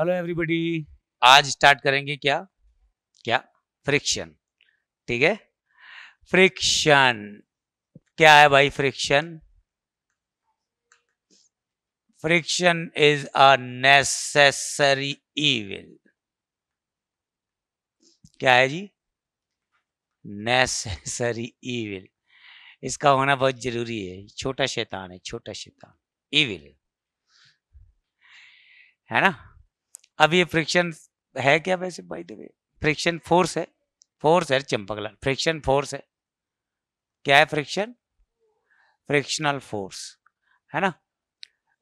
Hello everybody आज start करेंगे क्या क्या फ्रिक्शन ठीक है फ्रिक्शन क्या है भाई friction friction is a necessary evil क्या है जी नेसेसरी इविल इसका होना बहुत जरूरी है छोटा शैतान है छोटा शैतान इविल है ना अब ये फ्रिक्शन है क्या वैसे बाई देवे फ्रिक्शन फोर्स है फोर्स है चंपकलाल फ्रिक्शन फोर्स है क्या है फ्रिक्शन फ्रिक्शनल फोर्स है ना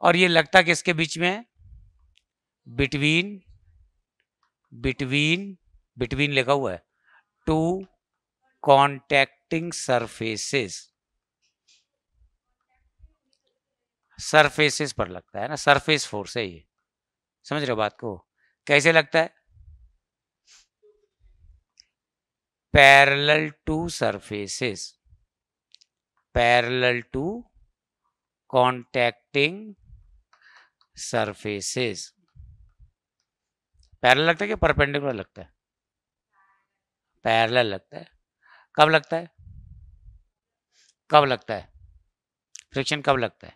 और ये लगता किसके बीच में है बिटवीन बिटवीन बिटवीन लिखा हुआ है टू कॉन्टैक्टिंग सरफेसेस सरफेसेस पर लगता है ना सरफेस फोर्स है ये समझ रहे हो बात को कैसे लगता है parallel to surfaces parallel to contacting surfaces parallel लगता है कि परपेंडिकुलर लगता है पैरेलल लगता है कब लगता है कब लगता है फ्रिक्शन कब लगता है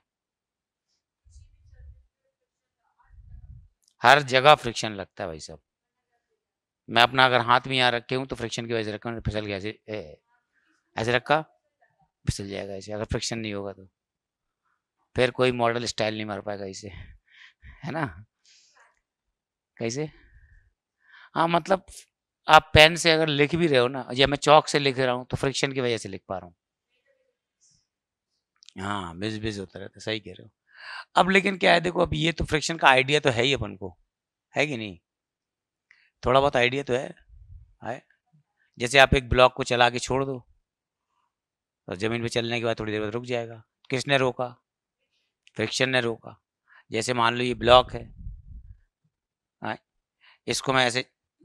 हर जगह फ्रिक्शन लगता है भाई साहब मैं अपना अगर हाथ में यहाँ रखे हूँ तो फ्रिक्शन की वजह से रखा फिसल गया ऐसे ऐसे रखा फिसल जाएगा ऐसे अगर फ्रिक्शन नहीं होगा तो फिर कोई मॉडल स्टाइल नहीं मार पाएगा इसे है ना कैसे हाँ मतलब आप पेन से अगर लिख भी रहे हो ना या मैं चौक से लिख रहा हूँ तो फ्रिक्शन की वजह से लिख पा रहा हूँ हाँ बिज बिज होता रहता सही कह रहे हो अब लेकिन क्या है देखो अब ये तो फ्रिक्शन का आइडिया तो है ही अपन को है कि नहीं थोड़ा बहुत आइडिया तो है है जैसे आप एक ब्लॉक को चला के छोड़ दो तो ज़मीन पे चलने के बाद थोड़ी देर बाद रुक जाएगा किसने रोका फ्रिक्शन ने रोका जैसे मान लो ये ब्लॉक है आए? इसको मैं ऐसे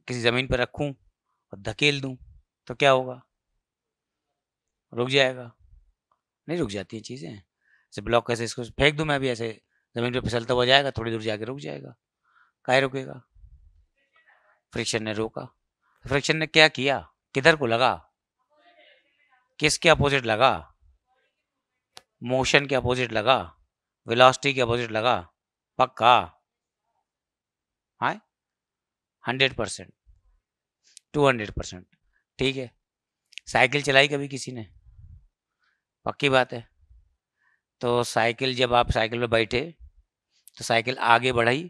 किसी ज़मीन पर रखूं और धकेल दूं तो क्या होगा रुक जाएगा नहीं रुक जाती हैं चीज़ें से ब्लॉक कैसे इसको फेंक दूं मैं अभी ऐसे ज़मीन पर फिसलता हुआ जाएगा थोड़ी दूर जाके रुक जाएगा काय रुकेगा फ्रिक्शन ने रोका फ्रिक्शन तो ने क्या किया किधर को लगा किसके अपोजिट लगा मोशन के अपोजिट लगा वेलोसिटी के अपोजिट लगा पक्का hundred percent two hundred percent ठीक है साइकिल चलाई कभी किसी ने पक्की बात है तो साइकिल जब आप साइकिल में बैठे तो साइकिल आगे बढ़ाई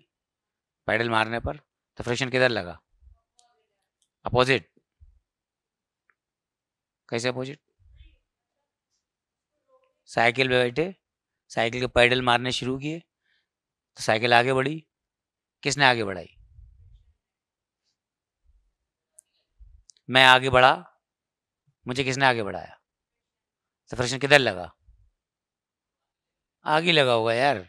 पैडल मारने पर तो फ्रिक्शन किधर लगा अपोजिट कैसे अपोजिट साइकिल पे बैठे साइकिल के पैडल मारने शुरू किए तो साइकिल आगे बढ़ी किसने आगे बढ़ाई मैं आगे बढ़ा मुझे किसने आगे बढ़ाया तो फ्रिक्शन किधर लगा आग ही लगा होगा यार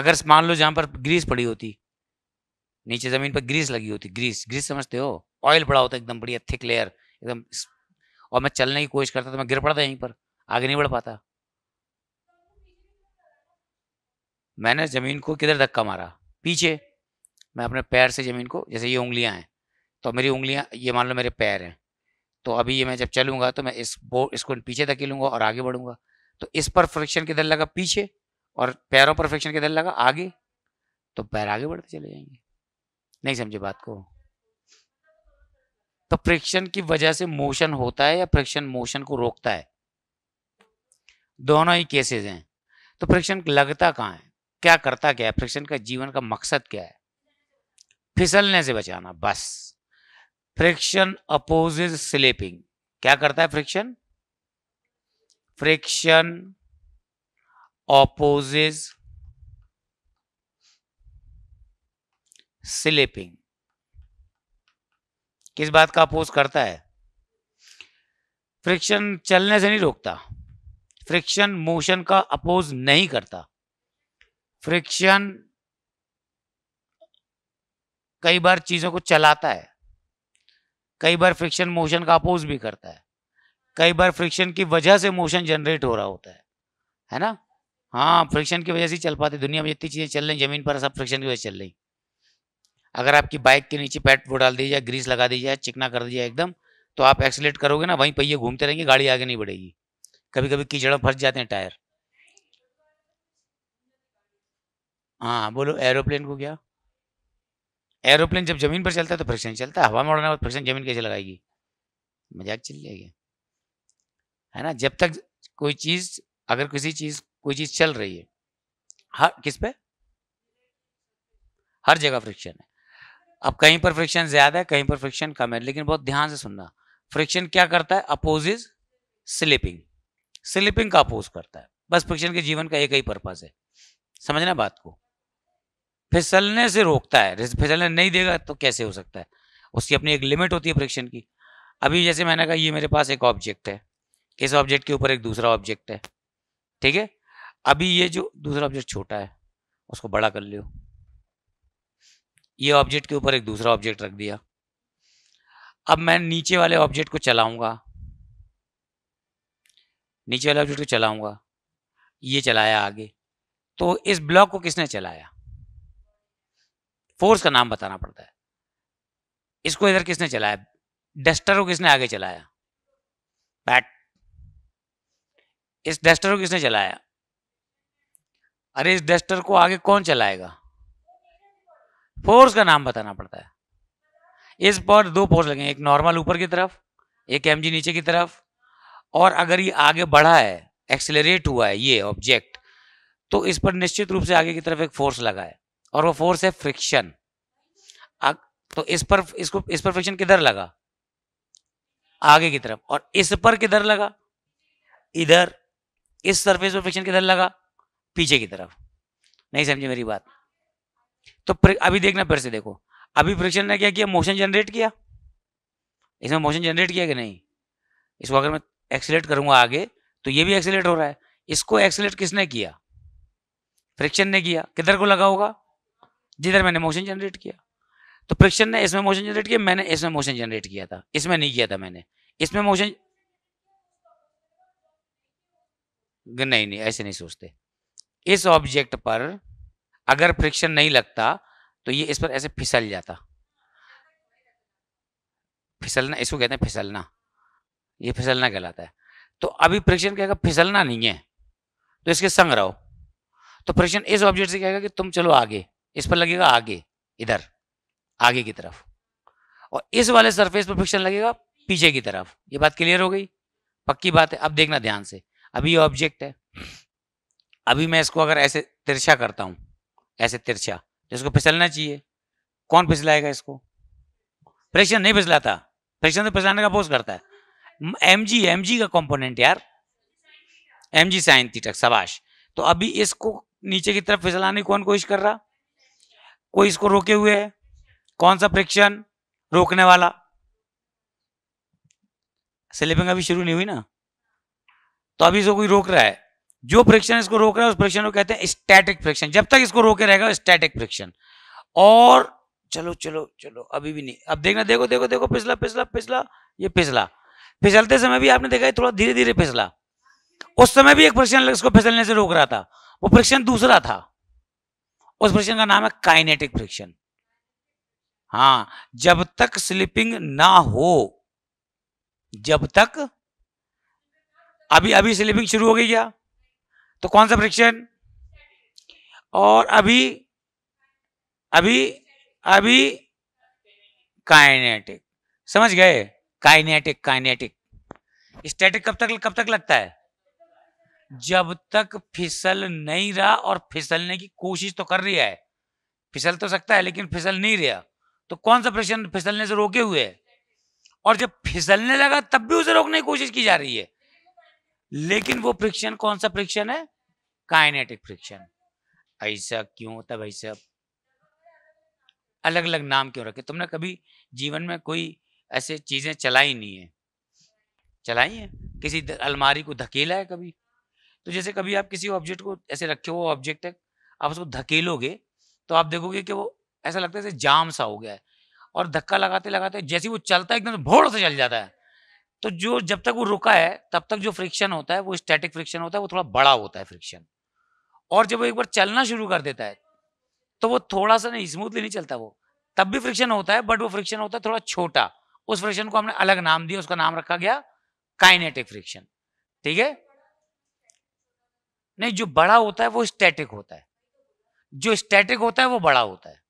अगर मान लो जहां पर ग्रीस पड़ी होती नीचे ज़मीन पर ग्रीस लगी होती ग्रीस ग्रीस समझते हो ऑयल पड़ा होता एकदम बढ़िया थिक लेयर एकदम और मैं चलने की कोशिश करता तो मैं गिर पड़ता यहीं पर आगे नहीं बढ़ पाता मैंने ज़मीन को किधर धक्का मारा पीछे मैं अपने पैर से ज़मीन को जैसे ये उंगलियां हैं तो मेरी उंगलियां ये मान लो मेरे पैर हैं तो अभी ये मैं जब चलूंगा तो मैं इस बो इसको पीछे धकेलूंगा और आगे बढ़ूंगा तो इस पर फ्रिक्शन किधर लगा पीछे और पैरों पर फ्रिक्शन किधर लगा आगे तो पैर आगे बढ़ते चले जाएंगे नहीं समझे बात को तो फ्रिक्शन की वजह से मोशन होता है या फ्रिक्शन मोशन को रोकता है दोनों ही केसेस हैं तो फ्रिक्शन लगता कहाँ है क्या करता क्या है फ्रिक्शन का जीवन का मकसद क्या है फिसलने से बचाना बस फ्रिक्शन अपोजेज स्लीपिंग क्या करता है फ्रिक्शन फ्रिक्शन opposes स्लिपिंग किस बात का अपोज करता है फ्रिक्शन चलने से नहीं रोकता फ्रिक्शन मोशन का अपोज नहीं करता फ्रिक्शन कई बार चीजों को चलाता है कई बार फ्रिक्शन मोशन का अपोज भी करता है कई बार फ्रिक्शन की वजह से मोशन जनरेट हो रहा होता है है ना हाँ फ्रिक्शन की वजह से चल पाती दुनिया में जितनी चीज़ें चल रही जमीन पर सब फ्रिक्शन की वजह से चल रही अगर आपकी बाइक के नीचे पैट वो डाल दीजिए जाए ग्रीस लगा दी जाए चिकना कर दीजिए एकदम तो आप एक्सलेट करोगे ना वहीं पहिए घूमते रहेंगे गाड़ी आगे नहीं बढ़ेगी कभी कभी कीचड़ में फंस जाते हैं टायर हाँ बोलो एरोप्लेन को क्या एरोप्लेन जब जमीन पर चलता है तो फ्रिक्शन चलता है हवा में उड़ने फ्रिक्शन जमीन कैसे लगाएगी मजाक चल जाएगी है ना जब तक कोई चीज अगर किसी चीज कोई चीज चल रही है हर किस पे हर जगह फ्रिक्शन है अब कहीं पर फ्रिक्शन ज्यादा है कहीं पर फ्रिक्शन कम है लेकिन बहुत ध्यान से सुनना फ्रिक्शन क्या करता है अपोज इज स्लिपिंग स्लिपिंग का अपोज करता है बस फ्रिक्शन के जीवन का एक ही पर्पज है समझना बात को फिसलने से रोकता है फिसलने नहीं देगा तो कैसे हो सकता है उसकी अपनी एक लिमिट होती है फ्रिक्शन की अभी जैसे मैंने कहा ये मेरे पास एक ऑब्जेक्ट है इस ऑब्जेक्ट के ऊपर एक दूसरा ऑब्जेक्ट है ठीक है अभी ये जो दूसरा ऑब्जेक्ट छोटा है उसको बड़ा कर लियो ये ऑब्जेक्ट के ऊपर एक दूसरा ऑब्जेक्ट रख दिया अब मैं नीचे वाले ऑब्जेक्ट को चलाऊंगा नीचे वाले ऑब्जेक्ट को चलाऊंगा ये चलाया आगे तो इस ब्लॉक को किसने चलाया फोर्स का नाम बताना पड़ता है इसको इधर किसने चलाया डस्टर को किसने आगे चलाया पैट इस डस्टर को किसने चलाया अरे इस डस्टर को आगे कौन चलाएगा फोर्स का नाम बताना पड़ता है इस पर दो फोर्स लगे एक नॉर्मल ऊपर की तरफ एक एम नीचे की तरफ और अगर ये आगे बढ़ा है एक्सेलरेट हुआ है ये ऑब्जेक्ट तो इस पर निश्चित रूप से आगे की तरफ एक फोर्स लगा है और वो फोर्स है फ्रिक्शन तो इस पर इसको इस पर फ्रिक्शन किधर लगा आगे की तरफ और इस पर किधर लगा इधर इस सरफेस पर फ्रिक्शन किधर लगा पीछे की तरफ नहीं समझे मेरी बात तो अभी देखना फिर से देखो अभी फ्रिक्शन ने क्या किया मोशन जनरेट किया इसमें मोशन जनरेट किया कि नहीं इसको अगर मैं एक्सेलेट करूंगा आगे तो ये भी एक्सीट हो रहा है इसको एक्सीट किसने किया फ्रिक्शन ने किया किधर को लगा होगा जिधर मैंने मोशन जनरेट किया तो फ्रिक्शन ने इसमें मोशन जनरेट किया मैंने इसमें मोशन जनरेट किया था इसमें नहीं किया था मैंने इसमें मोशन नहीं नहीं ऐसे नहीं सोचते इस ऑब्जेक्ट पर अगर फ्रिक्शन नहीं लगता तो ये इस पर ऐसे फिसल जाता फिसलना इसको कहते हैं फिसलना ये फिसलना कहलाता है तो अभी फ्रिक्शन कहेगा फिसलना नहीं है तो इसके संग रहो तो फ्रिक्शन इस ऑब्जेक्ट से कहेगा कि तुम चलो आगे इस पर लगेगा आगे इधर आगे की तरफ और इस वाले सरफेस पर फ्रिक्शन लगेगा पीछे की तरफ ये बात क्लियर हो गई पक्की बात है अब देखना ध्यान से अभी ये ऑब्जेक्ट है अभी मैं इसको अगर ऐसे तिरछा करता हूं ऐसे तिरछा तो इसको फिसलना चाहिए कौन फिसलाएगा इसको प्रेशर नहीं फिसलाता प्रेशर तो फिसलाने का बोझ करता है एम जी एम जी का कॉम्पोनेंट यार एम जी साइन थीटा सबाश तो अभी इसको नीचे की तरफ फिसलाने की कौन कोशिश कर रहा कोई इसको रोके हुए है कौन सा फ्रिक्शन रोकने वाला स्लिपिंग अभी शुरू नहीं हुई ना तो अभी इसको कोई रोक रहा है जो फ्रिक्शन इसको रोक रहा है उस फ्रिक्शन को कहते हैं स्टैटिक फ्रिक्शन जब तक इसको रोके रहेगा स्टैटिक फ्रिक्शन और चलो चलो चलो अभी भी नहीं अब देखना देखो देखो देखो पिछला पिछला पिछला ये पिछला फिसलते समय भी आपने देखा है थोड़ा धीरे धीरे फिसला उस समय भी एक फ्रिक्शन इसको फिसलने से रोक रहा था वो फ्रिक्शन दूसरा था उस फ्रिक्शन का नाम है काइनेटिक फ्रिक्शन हाँ जब तक स्लिपिंग ना हो जब तक अभी अभी स्लिपिंग शुरू हो गई क्या तो कौन सा फ्रिक्शन और अभी अभी अभी काइनेटिक समझ गए काइनेटिक काइनेटिक स्टैटिक कब तक कब तक लगता है जब तक फिसल नहीं रहा और फिसलने की कोशिश तो कर रहा है फिसल तो सकता है लेकिन फिसल नहीं रहा तो कौन सा प्रश्न फिसलने से रोके हुए है और जब फिसलने लगा तब भी उसे रोकने की कोशिश की जा रही है लेकिन वो फ्रिक्शन कौन सा फ्रिक्शन है काइनेटिक फ्रिक्शन ऐसा क्यों होता भाई साहब अलग अलग नाम क्यों रखे तुमने कभी जीवन में कोई ऐसे चीजें चलाई नहीं है चलाई है किसी अलमारी को धकेला है कभी तो जैसे कभी आप किसी ऑब्जेक्ट को ऐसे रखे हो ऑब्जेक्ट है आप उसको धकेलोगे तो आप देखोगे कि वो ऐसा लगता है जैसे जाम सा हो गया है और धक्का लगाते लगाते जैसे वो चलता है एकदम भोड़ से चल जाता है तो जो जब तक वो रुका है तब तक जो फ्रिक्शन होता है वो स्टैटिक फ्रिक्शन होता है वो थोड़ा बड़ा होता है फ्रिक्शन और जब वो एक बार चलना शुरू कर देता है तो वो थोड़ा सा नहीं स्मूथली नहीं चलता वो तब भी फ्रिक्शन होता है बट वो फ्रिक्शन होता है थोड़ा छोटा उस फ्रिक्शन को हमने अलग नाम दिया उसका नाम रखा गया काइनेटिक फ्रिक्शन ठीक है नहीं जो बड़ा होता है वो स्टैटिक होता है जो स्टैटिक होता है वो बड़ा होता है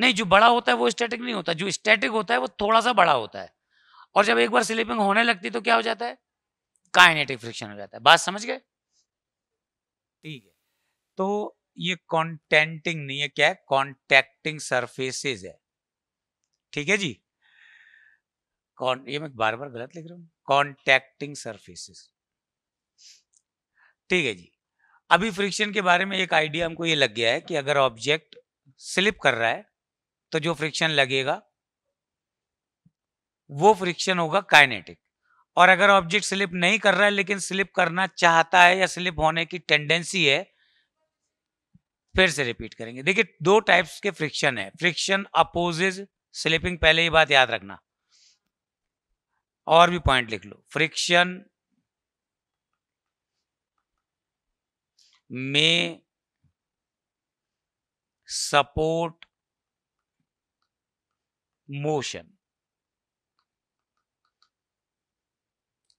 नहीं जो बड़ा होता है वो स्टैटिक नहीं होता जो स्टैटिक होता है वो थोड़ा सा बड़ा होता है और जब एक बार स्लिपिंग होने लगती तो क्या हो जाता है काइनेटिक फ्रिक्शन हो जाता है बात समझ गए ठीक है तो ये कॉन्टेंटिंग नहीं है क्या है कॉन्टेक्टिंग सरफेसेस है ठीक है जी कौन ये मैं बार बार गलत लिख रहा हूँ कॉन्टेक्टिंग सरफेसेस ठीक है जी अभी फ्रिक्शन के बारे में एक आइडिया हमको ये लग गया है कि अगर ऑब्जेक्ट स्लिप कर रहा है तो जो फ्रिक्शन लगेगा वो फ्रिक्शन होगा काइनेटिक और अगर ऑब्जेक्ट स्लिप नहीं कर रहा है लेकिन स्लिप करना चाहता है या स्लिप होने की टेंडेंसी है फिर से रिपीट करेंगे देखिए दो टाइप्स के फ्रिक्शन है फ्रिक्शन अपोजेज स्लिपिंग पहले ही बात याद रखना और भी पॉइंट लिख लो फ्रिक्शन में support motion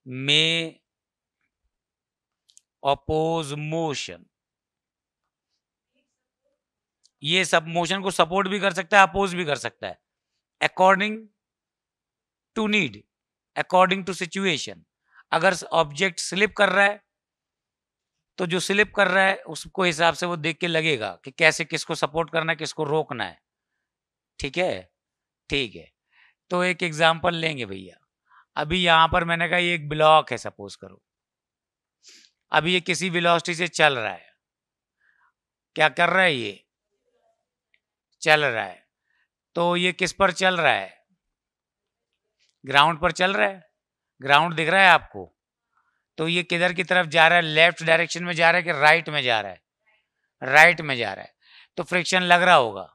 may oppose motion ये सब मोशन को सपोर्ट भी कर सकता है अपोज भी कर सकता है according to need according to situation अगर ऑब्जेक्ट स्लिप कर रहा है तो जो स्लिप कर रहा है उसको हिसाब से वो देख के लगेगा कि कैसे किसको सपोर्ट करना है किसको रोकना है ठीक है ठीक है तो एक एग्जाम्पल लेंगे भैया अभी यहाँ पर मैंने कहा ये एक ब्लॉक है सपोज करो अभी ये किसी वेलोसिटी से चल रहा है क्या कर रहा है ये चल रहा है तो ये किस पर चल रहा है ग्राउंड पर चल रहा है ग्राउंड दिख रहा है आपको तो ये किधर की तरफ जा रहा है लेफ्ट डायरेक्शन में जा रहा है कि राइट में जा रहा है राइट में जा रहा है तो फ्रिक्शन लग रहा होगा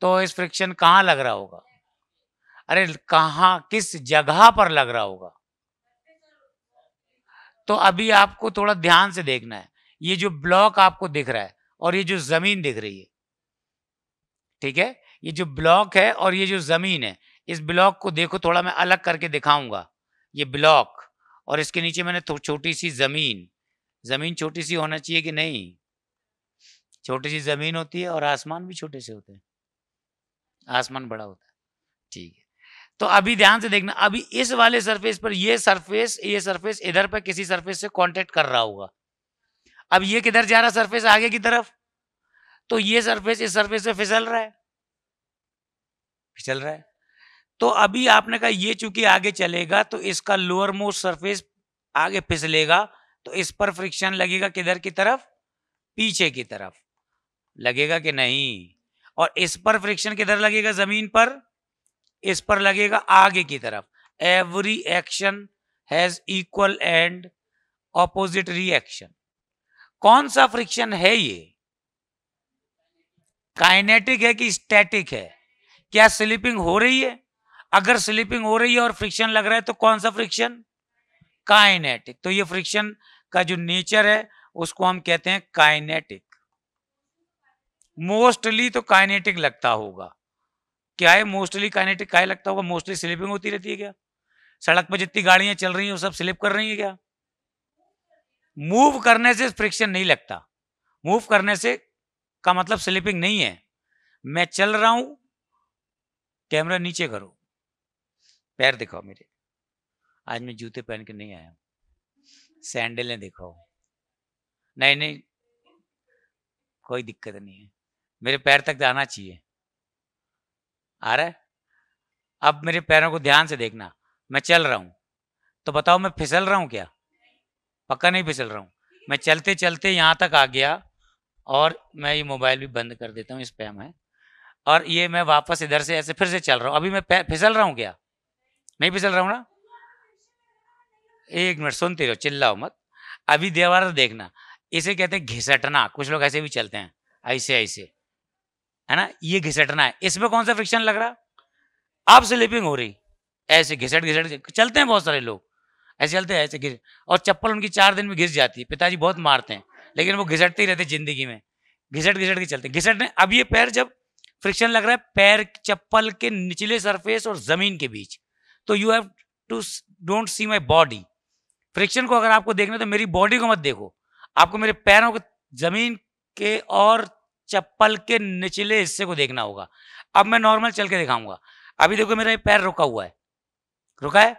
तो इस फ्रिक्शन कहाँ लग रहा होगा अरे कहा किस जगह पर लग रहा होगा तो अभी आपको थोड़ा ध्यान से देखना है ये जो ब्लॉक आपको दिख रहा है और ये जो जमीन दिख रही है ठीक है ये जो ब्लॉक है और ये जो जमीन है इस ब्लॉक को देखो थोड़ा मैं अलग करके दिखाऊंगा ये ब्लॉक और इसके नीचे मैंने छोटी सी जमीन जमीन छोटी सी होना चाहिए कि नहीं छोटी सी जमीन होती है और आसमान भी छोटे से होते हैं आसमान बड़ा होता है ठीक है तो अभी ध्यान से देखना अभी इस वाले सरफेस पर ये सरफेस ये सरफेस इधर पर किसी सरफेस से कांटेक्ट कर रहा होगा अब ये किधर जा रहा सरफेस आगे की तरफ तो ये सरफेस इस सरफेस से फिसल रहा है फिसल रहा है तो अभी आपने कहा ये चूंकि आगे चलेगा तो इसका लोअर मोस्ट सरफेस आगे फिसलेगा तो इस पर फ्रिक्शन लगेगा किधर की तरफ पीछे की तरफ लगेगा कि नहीं और इस पर फ्रिक्शन किधर लगेगा जमीन पर इस पर लगेगा आगे की तरफ every action has equal and opposite reaction कौन सा फ्रिक्शन है ये काइनेटिक है कि स्टैटिक है क्या स्लिपिंग हो रही है अगर स्लिपिंग हो रही है और फ्रिक्शन लग रहा है तो कौन सा फ्रिक्शन काइनेटिक तो ये फ्रिक्शन का जो नेचर है उसको हम कहते हैं काइनेटिक मोस्टली तो काइनेटिक लगता होगा क्या है मोस्टली काइनेटिक काय लगता होगा मोस्टली स्लिपिंग होती रहती है क्या सड़क पर जितनी गाड़ियां चल रही हैं वो सब स्लिप कर रही हैं क्या मूव करने से फ्रिक्शन नहीं लगता मूव करने से का मतलब स्लिपिंग नहीं है मैं चल रहा हूं कैमरा नीचे करो पैर दिखाओ मेरे आज मैं जूते पहन के नहीं आया सैंडलें दिखाओ नहीं नहीं कोई दिक्कत नहीं है मेरे पैर तक जाना चाहिए आ रहा है अब मेरे पैरों को ध्यान से देखना मैं चल रहा हूं तो बताओ मैं फिसल रहा हूं क्या पक्का नहीं फिसल रहा हूं मैं चलते चलते यहां तक आ गया और मैं ये मोबाइल भी बंद कर देता हूँ पैम है और ये मैं वापस इधर से ऐसे फिर से चल रहा हूँ अभी मैं फिसल रहा हूँ क्या नहीं फिसल रहा हूँ ना एक मिनट सुनते रहो चिल्लाओ मत अभी देवार देखना इसे कहते हैं घिसटना कुछ लोग ऐसे भी चलते हैं ऐसे ऐसे है ना ये घिसटना है इसमें कौन सा फ्रिक्शन लग रहा आप स्लिपिंग हो रही ऐसे घिसट घिसट चलते हैं बहुत सारे लोग ऐसे चलते हैं ऐसे घिस और चप्पल उनकी चार दिन में घिस जाती है पिताजी बहुत मारते हैं लेकिन वो घिसटते ही रहते जिंदगी में घिसट घिसट के चलते घिसटने अब ये पैर जब फ्रिक्शन लग रहा है पैर चप्पल के निचले सरफेस और जमीन के बीच तो you have to don't see my body friction को अगर आपको देखना तो मेरी बॉडी को मत देखो आपको मेरे पैरों को जमीन के और चप्पल के निचले हिस्से को देखना होगा अब मैं नॉर्मल चल के दिखाऊंगा अभी देखो मेरा ये पैर रुका हुआ है रुका है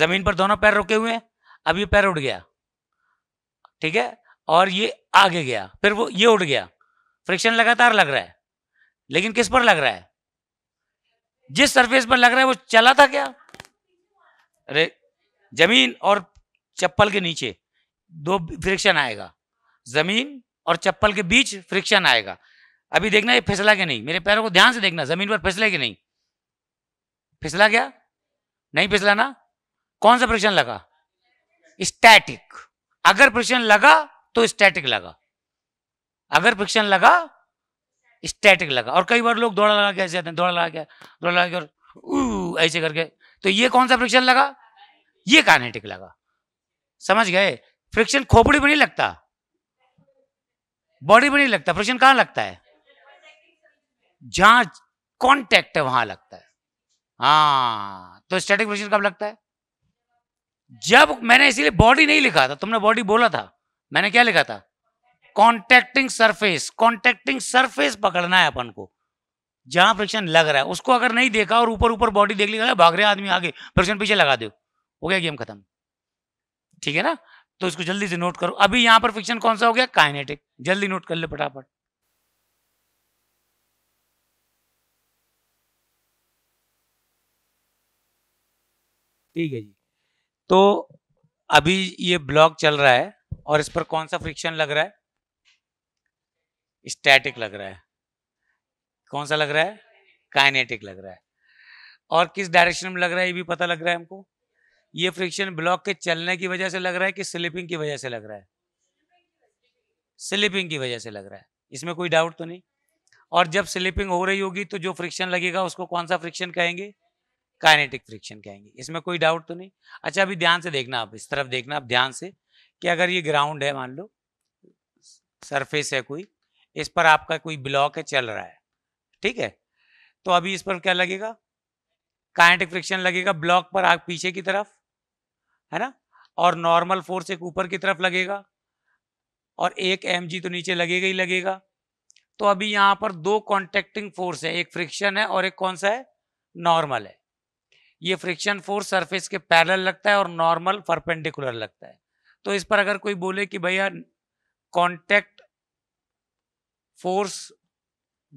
जमीन पर दोनों पैर रुके हुए हैं अब ये पैर उठ गया ठीक है और ये आगे गया फिर वो ये उठ गया फ्रिक्शन लगातार लग रहा है लेकिन किस पर लग रहा है जिस सरफेस पर लग रहा है वो चला था क्या अरे जमीन और चप्पल के नीचे दो फ्रिक्शन आएगा जमीन और चप्पल के बीच फ्रिक्शन आएगा अभी देखना ये फिसला के नहीं मेरे पैरों को ध्यान से देखना जमीन पर फिसले कि नहीं फिसला क्या नहीं फिसला ना कौन सा फ्रिक्शन लगा स्टैटिक अगर फ्रिक्शन लगा तो स्टैटिक लगा अगर फ्रिक्शन लगा स्टैटिक लगा और कई बार लोग दौड़ा लगा के ऐसे जाते हैं दौड़ा लगा के दौड़ा लगा के और ऐसे करके तो ये कौन सा फ्रिक्शन लगा ये कानेटिक लगा समझ गए फ्रिक्शन खोपड़ी पर नहीं लगता बॉडी पर नहीं लगता प्रश्न कहां लगता है जहां कॉन्टेक्ट है वहां लगता है हाँ तो स्टैटिक प्रश्न कब लगता है जब मैंने इसीलिए बॉडी नहीं लिखा था तुमने बॉडी बोला था मैंने क्या लिखा था कॉन्टेक्टिंग सरफेस कॉन्टेक्टिंग सरफेस पकड़ना है अपन को जहां प्रश्न लग रहा है उसको अगर नहीं देखा और ऊपर ऊपर बॉडी देख लिया भाग रहे आदमी आगे प्रश्न पीछे लगा दो हो गया गेम खत्म ठीक है ना तो इसको जल्दी से नोट करो अभी यहां पर फिक्शन कौन सा हो गया काइनेटिक जल्दी नोट कर ले फटाफट ठीक है जी तो अभी ये ब्लॉक चल रहा है और इस पर कौन सा फ्रिक्शन लग रहा है स्टैटिक लग रहा है कौन सा लग रहा है काइनेटिक लग रहा है और किस डायरेक्शन में लग रहा है ये भी पता लग रहा है हमको ये फ्रिक्शन ब्लॉक के चलने की वजह से लग रहा है कि स्लिपिंग की वजह से लग रहा है स्लिपिंग की वजह से लग रहा है इसमें कोई डाउट तो नहीं और जब स्लिपिंग हो रही होगी तो जो फ्रिक्शन लगेगा उसको कौन सा फ्रिक्शन कहेंगे काइनेटिक फ्रिक्शन कहेंगे इसमें कोई डाउट तो नहीं अच्छा अभी ध्यान से देखना आप इस तरफ देखना आप ध्यान से कि अगर ये ग्राउंड है मान लो सरफेस है कोई इस पर आपका कोई ब्लॉक है चल रहा है ठीक है तो अभी इस पर क्या लगेगा काइनेटिक फ्रिक्शन लगेगा ब्लॉक पर आग पीछे की तरफ है ना और नॉर्मल फोर्स एक ऊपर की तरफ लगेगा और एक एम तो नीचे लगेगा ही लगेगा तो अभी यहां पर दो कॉन्टेक्टिंग फोर्स है एक फ्रिक्शन है और एक कौन सा है नॉर्मल है ये फ्रिक्शन फोर्स सरफेस के पैरल लगता है और नॉर्मल परपेंडिकुलर लगता है तो इस पर अगर कोई बोले कि भैया कॉन्टेक्ट फोर्स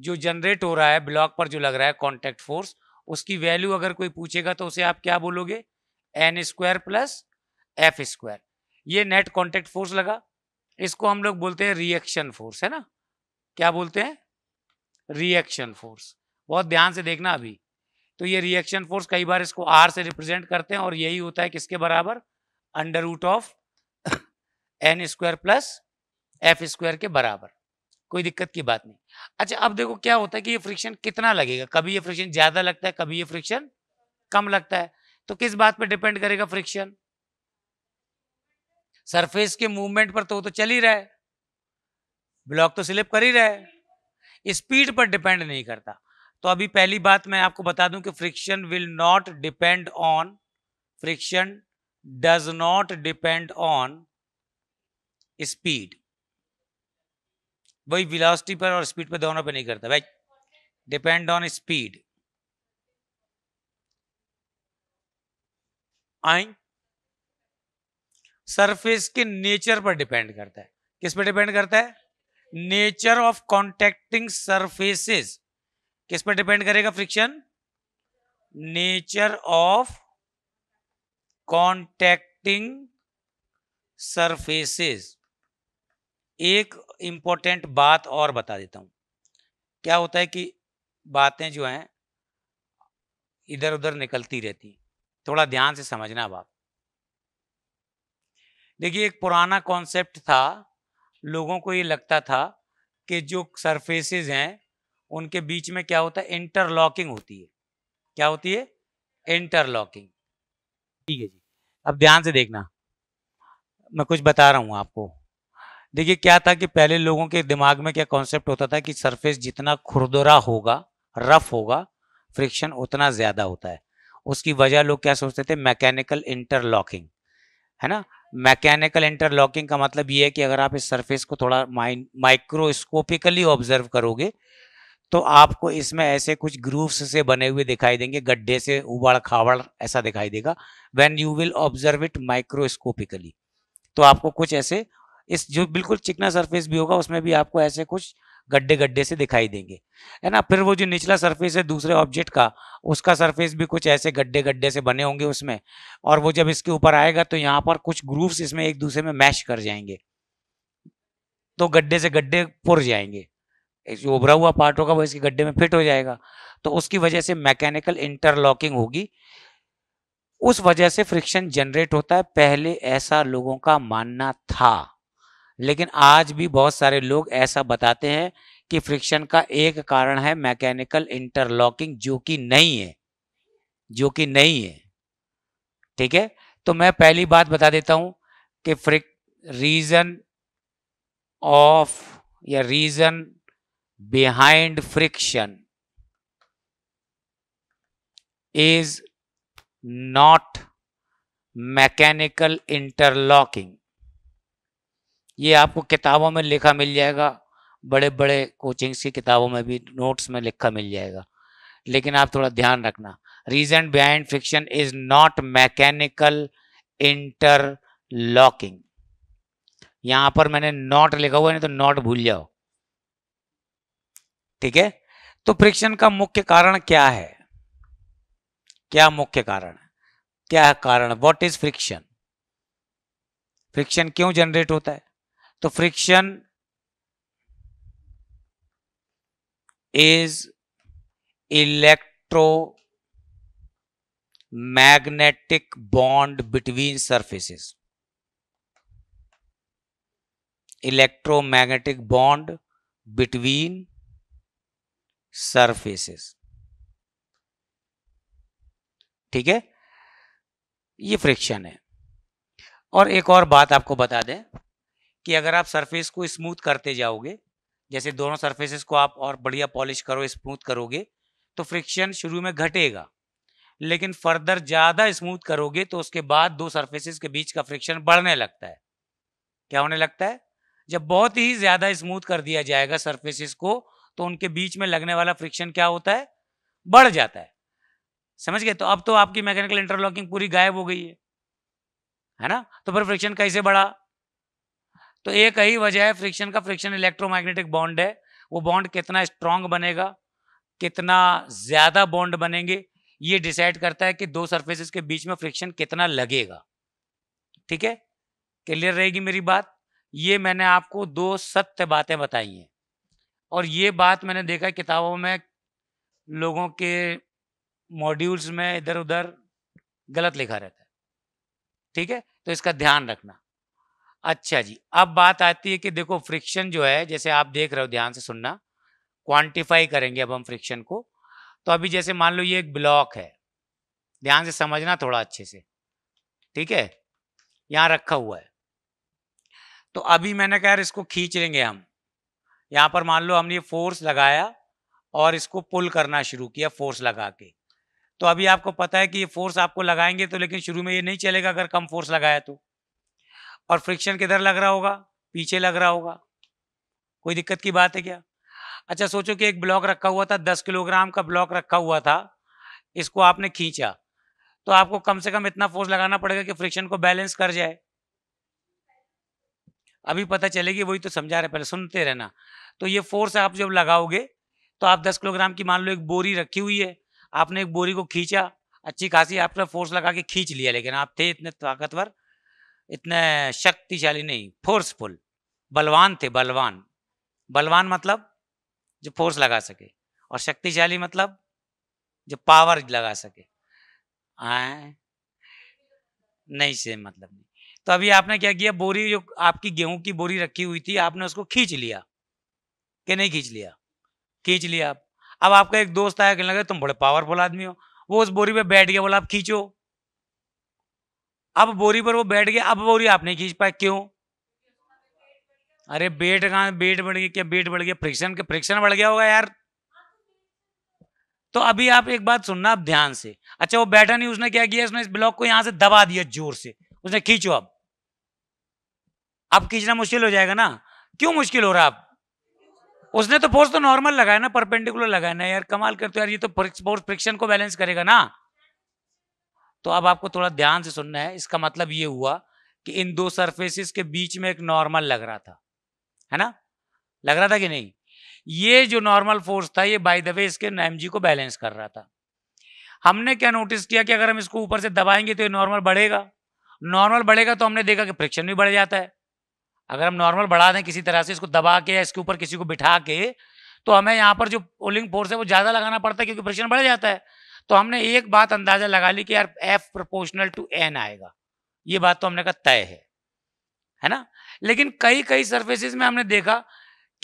जो जनरेट हो रहा है ब्लॉक पर जो लग रहा है कॉन्टेक्ट फोर्स उसकी वैल्यू अगर कोई पूछेगा तो उसे आप क्या बोलोगे N square plus F square ये नेट कॉन्टेक्ट फोर्स लगा इसको हम लोग बोलते हैं रिएक्शन फोर्स है ना क्या बोलते हैं रिएक्शन फोर्स बहुत ध्यान से देखना अभी तो ये रिएक्शन फोर्स कई बार इसको आर से रिप्रेजेंट करते हैं और यही होता है किसके बराबर under root of N square plus F square के बराबर कोई दिक्कत की बात नहीं अच्छा अब देखो क्या होता है कि ये फ्रिक्शन कितना लगेगा कभी ये फ्रिक्शन ज्यादा लगता है कभी ये फ्रिक्शन कम लगता है तो किस बात पर डिपेंड करेगा फ्रिक्शन सरफेस के मूवमेंट पर तो वो तो चल ही रहा है ब्लॉक तो स्लिप कर ही रहा है स्पीड पर डिपेंड नहीं करता तो अभी पहली बात मैं आपको बता दूं कि friction will not depend on friction does not depend on speed वही विलासिटी पर और स्पीड पर दोनों पर नहीं करता भाई डिपेंड ऑन स्पीड आई सरफेस के नेचर पर डिपेंड करता है किस पर डिपेंड करता है नेचर ऑफ कॉन्टेक्टिंग सरफेसेस किस पर डिपेंड करेगा friction nature of contacting surfaces एक इंपॉर्टेंट बात और बता देता हूं क्या होता है कि बातें जो हैं इधर उधर निकलती रहती थोड़ा ध्यान से समझना बाप देखिए एक पुराना कॉन्सेप्ट था लोगों को ये लगता था कि जो सरफेसेस हैं उनके बीच में क्या होता है इंटरलॉकिंग होती है क्या होती है इंटरलॉकिंग ठीक है जी अब ध्यान से देखना मैं कुछ बता रहा हूँ आपको देखिए क्या था कि पहले लोगों के दिमाग में क्या कॉन्सेप्ट होता था कि सरफेस जितना खुरदुरा होगा रफ होगा फ्रिक्शन उतना ज़्यादा होता है उसकी वजह लोग क्या सोचते थे मैकेनिकल इंटरलॉकिंग है ना मैकेनिकल इंटरलॉकिंग का मतलब ये है कि अगर आप इस सरफेस को थोड़ा माइक्रोस्कोपिकली ऑब्जर्व करोगे तो आपको इसमें ऐसे कुछ ग्रूव्स से बने हुए दिखाई देंगे गड्ढे से उबड़ खावड़ ऐसा दिखाई देगा when you will observe it microscopically तो आपको कुछ ऐसे इस जो बिल्कुल चिकना सरफेस भी होगा उसमें भी आपको ऐसे कुछ गड्ढे गड्ढे से दिखाई देंगे है ना फिर वो जो निचला सरफेस है दूसरे ऑब्जेक्ट का उसका सरफेस भी कुछ ऐसे गड्ढे गड्ढे से बने होंगे उसमें और वो जब इसके ऊपर आएगा तो यहाँ पर कुछ ग्रूव्स इसमें एक दूसरे में मैश कर जाएंगे तो गड्ढे से गड्ढे पुर जाएंगे जो उभरा हुआ पार्ट होगा वो इसके गड्ढे में फिट हो जाएगा तो उसकी वजह से मैकेनिकल इंटरलॉकिंग होगी उस वजह से फ्रिक्शन जनरेट होता है पहले ऐसा लोगों का मानना था लेकिन आज भी बहुत सारे लोग ऐसा बताते हैं कि फ्रिक्शन का एक कारण है मैकेनिकल इंटरलॉकिंग जो कि नहीं है जो कि नहीं है ठीक है तो मैं पहली बात बता देता हूं कि फ्रिक रीजन ऑफ या reason behind friction is not mechanical interlocking ये आपको किताबों में लिखा मिल जाएगा बड़े बड़े कोचिंग्स की किताबों में भी नोट्स में लिखा मिल जाएगा लेकिन आप थोड़ा ध्यान रखना reason behind friction is not mechanical interlocking यहां पर मैंने नॉट लिखा हुआ है तो नॉट भूल जाओ ठीक है तो फ्रिक्शन का मुख्य कारण क्या है क्या मुख्य कारण है क्या कारण व्हाट इज फ्रिक्शन फ्रिक्शन क्यों जनरेट होता है तो friction is electro magnetic bond between electro electromagnetic bond between surfaces ठीक है ये फ्रिक्शन है और एक और बात आपको बता दें कि अगर आप सरफेस को स्मूथ करते जाओगे जैसे दोनों सरफेसेस को आप और बढ़िया पॉलिश करो स्मूथ करोगे तो फ्रिक्शन शुरू में घटेगा लेकिन फर्दर ज़्यादा स्मूथ करोगे तो उसके बाद दो सर्फेसिस के बीच का फ्रिक्शन बढ़ने लगता है क्या होने लगता है जब बहुत ही ज़्यादा स्मूथ कर दिया जाएगा सर्फेसिस को तो उनके बीच में लगने वाला फ्रिक्शन क्या होता है बढ़ जाता है समझ गए तो अब तो आपकी मैकेनिकल इंटरलॉकिंग पूरी गायब हो गई है है ना तो फिर फ्रिक्शन कैसे बढ़ा तो एक ही वजह है फ्रिक्शन का फ्रिक्शन इलेक्ट्रोमैग्नेटिक बॉन्ड है वो बॉन्ड कितना स्ट्रांग बनेगा कितना ज़्यादा बॉन्ड बनेंगे ये डिसाइड करता है कि दो सर्फेसिस के बीच में फ्रिक्शन कितना लगेगा ठीक है क्लियर रहेगी मेरी बात ये मैंने आपको दो सत्य बातें बताई हैं और ये बात मैंने देखा किताबों में लोगों के मॉड्यूल्स में इधर उधर गलत लिखा रहता है ठीक है तो इसका ध्यान रखना अच्छा जी अब बात आती है कि देखो फ्रिक्शन जो है जैसे आप देख रहे हो ध्यान से सुनना क्वांटिफाई करेंगे अब हम फ्रिक्शन को तो अभी जैसे मान लो ये एक ब्लॉक है ध्यान से समझना थोड़ा अच्छे से ठीक है यहाँ रखा हुआ है तो अभी मैंने कहा यार इसको खींच लेंगे हम यहाँ पर मान लो हमने फोर्स लगाया और इसको पुल करना शुरू किया फोर्स लगा के तो अभी आपको पता है कि ये फोर्स आपको लगाएंगे तो लेकिन शुरू में ये नहीं चलेगा अगर कम फोर्स लगाया तो और फ्रिक्शन किधर लग रहा होगा पीछे लग रहा होगा कोई दिक्कत की बात है क्या अच्छा सोचो कि एक ब्लॉक रखा हुआ था दस किलोग्राम का ब्लॉक रखा हुआ था इसको आपने खींचा तो आपको कम से कम इतना फोर्स लगाना पड़ेगा कि फ्रिक्शन को बैलेंस कर जाए अभी पता चलेगी वही तो समझा रहे पहले सुनते रहना तो ये फोर्स आप जब लगाओगे तो आप 10 किलोग्राम की मान लो एक बोरी रखी हुई है आपने एक बोरी को खींचा अच्छी खासी आपने फोर्स लगा के खींच लिया लेकिन आप थे इतने ताकतवर इतने शक्तिशाली नहीं फोर्सफुल बलवान थे बलवान बलवान मतलब जो फोर्स लगा सके और शक्तिशाली मतलब जो पावर लगा सके आए नहीं से मतलब नहीं तो अभी आपने क्या किया बोरी जो आपकी गेहूं की बोरी रखी हुई थी आपने उसको खींच लिया कि नहीं खींच लिया खींच लिया आप अब आपका एक दोस्त आया कहने लगा तुम बड़े पावरफुल आदमी हो वो उस बोरी पे बैठ गया बोला आप खींचो अब बोरी पर वो बैठ गया अब बोरी आप नहीं खींच पाए क्यों अरे बेट कहा बेट बढ़ गया क्या बेट बढ़ गया फ्रिक्शन के फ्रिक्शन बढ़ गया होगा यार तो अभी आप एक बात सुनना आप ध्यान से अच्छा वो बैठा नहीं उसने क्या किया उसने इस ब्लॉक को यहां से दबा दिया जोर से उसने खींचो अब अब खींचना मुश्किल हो जाएगा ना क्यों मुश्किल हो रहा आप उसने तो फोर्स तो नॉर्मल लगाया ना परपेंडिकुलर लगाया ना यार कमाल करते यार ये तो फोर्स फ्रिक्शन को बैलेंस करेगा ना तो अब आपको थोड़ा ध्यान से सुनना है इसका मतलब ये हुआ कि इन दो सरफेसिस के बीच में एक नॉर्मल लग रहा था है ना लग रहा था कि नहीं ये जो नॉर्मल फोर्स था ये बाय द वे इसके एम को बैलेंस कर रहा था हमने क्या नोटिस किया कि अगर हम इसको ऊपर से दबाएंगे तो ये नॉर्मल बढ़ेगा नॉर्मल बढ़ेगा तो हमने देखा कि फ्रिक्शन भी बढ़ जाता है अगर हम नॉर्मल बढ़ा दें किसी तरह से इसको दबा के या इसके ऊपर किसी को बिठा के तो हमें यहाँ पर जो पुलिंग फोर्स है वो ज़्यादा लगाना पड़ता है क्योंकि फ्रिक्शन बढ़ जाता है तो हमने एक बात अंदाजा लगा ली कि यार एफ प्रोपोर्शनल टू एन आएगा ये बात तो हमने कहा तय है है ना लेकिन कई कई सर्फेसिस में हमने देखा